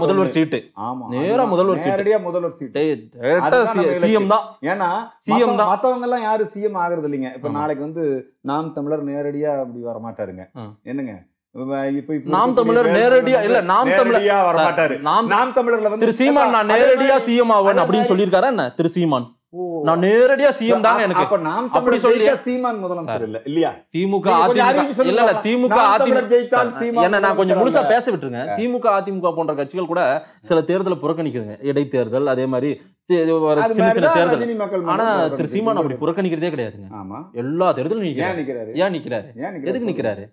முதல்வர் சீட்டு ஆமா முதல்வர் முதல்வர் சீட்டு தான் ஏன்னா சிஎம் எல்லாம் யாரும் சிஎம் ஆகுறது இப்ப நாளைக்கு வந்து நாம் தமிழர் நேரடியா அப்படி வர மாட்டாருங்க என்னங்க நாம் தமிழர் நேரடியா இல்ல நாம் தமிழர்ல நான் நேரடியா அப்படின்னு நான் நேரடியா எனக்கு இல்ல திமுக அதிமுக என்ன கொஞ்சம் முழுசா பேச விட்டுருங்க திமுக அதிமுக போன்ற கட்சிகள் கூட சில தேர்தலை புறக்கணிக்குதுங்க இடைத்தேர்தல் அதே மாதிரி தேர்தல் ஆனா திரு சீமான் அப்படி புறக்கணிக்கிறதே கிடையாதுங்க எல்லா தேர்தலும் ஏன் நிக்கிறாரு எதுக்கு நிக்கிறாரு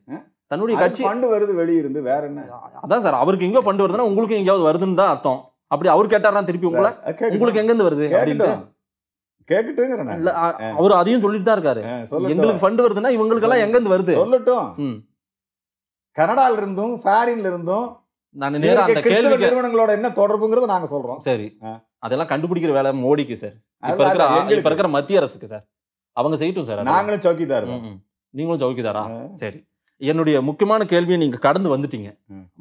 தன்னுடைய கட்சி ஃபண்டு வருது வெளியிருந்து வேற என்ன அதான் சார் அவருக்கு எங்கே ஃபண்டு வருதுன்னா உங்களுக்கு எங்கேயாவது வருதுன்னு தான் அர்த்தம் அப்படி அவர் கேட்டாரா திருப்பி உங்களை உங்களுக்கு எங்கேருந்து வருது அப்படின்னு கேட்டுட்டுங்கிறேன் அவர் அதையும் சொல்லிட்டு தான் இருக்காரு எங்களுக்கு ஃபண்ட் வருதுன்னா இவங்களுக்கெல்லாம் எங்கேருந்து வருது சொல்லட்டும் கனடால இருந்தும் ஃபாரின்ல இருந்தும் நான் நேரா கேள்வி நிறுவனங்களோட என்ன தொடர்புங்கிறத நாங்க சொல்றோம் சரி அதெல்லாம் கண்டுபிடிக்கிற வேலை மோடிக்கு சார் இப்ப இருக்கிற மத்திய அரசுக்கு சார் அவங்க செய்யட்டும் சார் நாங்களும் சௌக்கிதார் நீங்களும் சௌக்கிதாரா சரி என்னுடைய முக்கியமான கேள்வியை நீங்கள் கடந்து வந்துட்டீங்க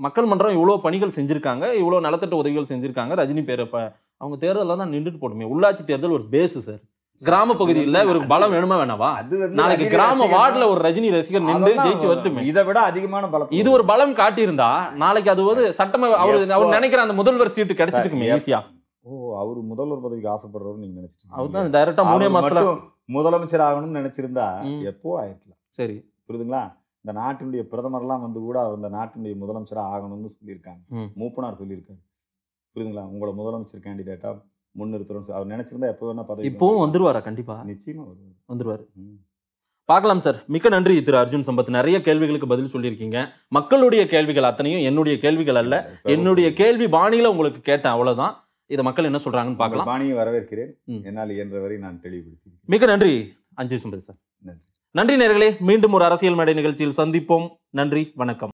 மக்கள் மன்றம் இவ்வளோ பணிகள் செஞ்சுருக்காங்க இவ்வளோ நலத்திட்ட உதவிகள் செஞ்சுருக்காங்க ரஜினி பேர் இப்போ அவங்க தேர்தலில் தான் நின்றுட்டு போடுமே உள்ளாட்சி தேர்தல் ஒரு பேஸு சார் கிராம பகுதியில் ஒரு பலம் வேணுமா வேணாவா நாளைக்கு கிராம வார்டில் ஒரு ரஜினி ரசிகர் நின்று ஜெயிச்சு வரட்டுமே இதை விட அதிகமான பலம் இது ஒரு பலம் காட்டியிருந்தா நாளைக்கு அது ஒரு சட்டம அவர் அவர் நினைக்கிற அந்த முதல்வர் சீட்டு கிடைச்சிருக்குமே ஈஸியா ஓ அவர் முதல்வர் பதவிக்கு ஆசைப்படுறவர் நீங்க நினைச்சிட்டு அவர் தான் டைரக்டா மூணு மாசத்துல முதலமைச்சர் ஆகணும்னு நினைச்சிருந்தா எப்போ ஆயிருக்கலாம் சரி புரியுதுங்களா இந்த நாட்டினுடைய பிரதமர்லாம் வந்து கூட அவர் இந்த நாட்டினுடைய முதலமைச்சராக ஆகணும்னு சொல்லியிருக்காங்க மூப்பனார் சொல்லியிருக்காரு புரியுதுங்களா உங்களை முதலமைச்சர் கேண்டிடேட்டாக முன்னிறுத்துறோம் அவர் நினச்சிருந்தா எப்போ வேணா பதவி இப்போவும் வந்துருவாரா கண்டிப்பாக நிச்சயமாக வருவார் வந்துருவார் பார்க்கலாம் சார் மிக்க நன்றி திரு அர்ஜுன் சம்பத் நிறைய கேள்விகளுக்கு பதில் சொல்லியிருக்கீங்க மக்களுடைய கேள்விகள் அத்தனையும் என்னுடைய கேள்விகள் அல்ல என்னுடைய கேள்வி பாணியில் உங்களுக்கு கேட்டேன் அவ்வளோதான் இதை மக்கள் என்ன சொல்கிறாங்கன்னு பார்க்கலாம் பாணியை வரவேற்கிறேன் என்னால் இயன்ற வரை நான் தெளிவுபடுத்தி மிக நன்றி அஞ்சு சும்பத் சார் நன்றி நன்றி நேர்களே மீண்டும் ஒரு அரசியல் மேடை நிகழ்ச்சியில் சந்திப்போம் நன்றி வணக்கம்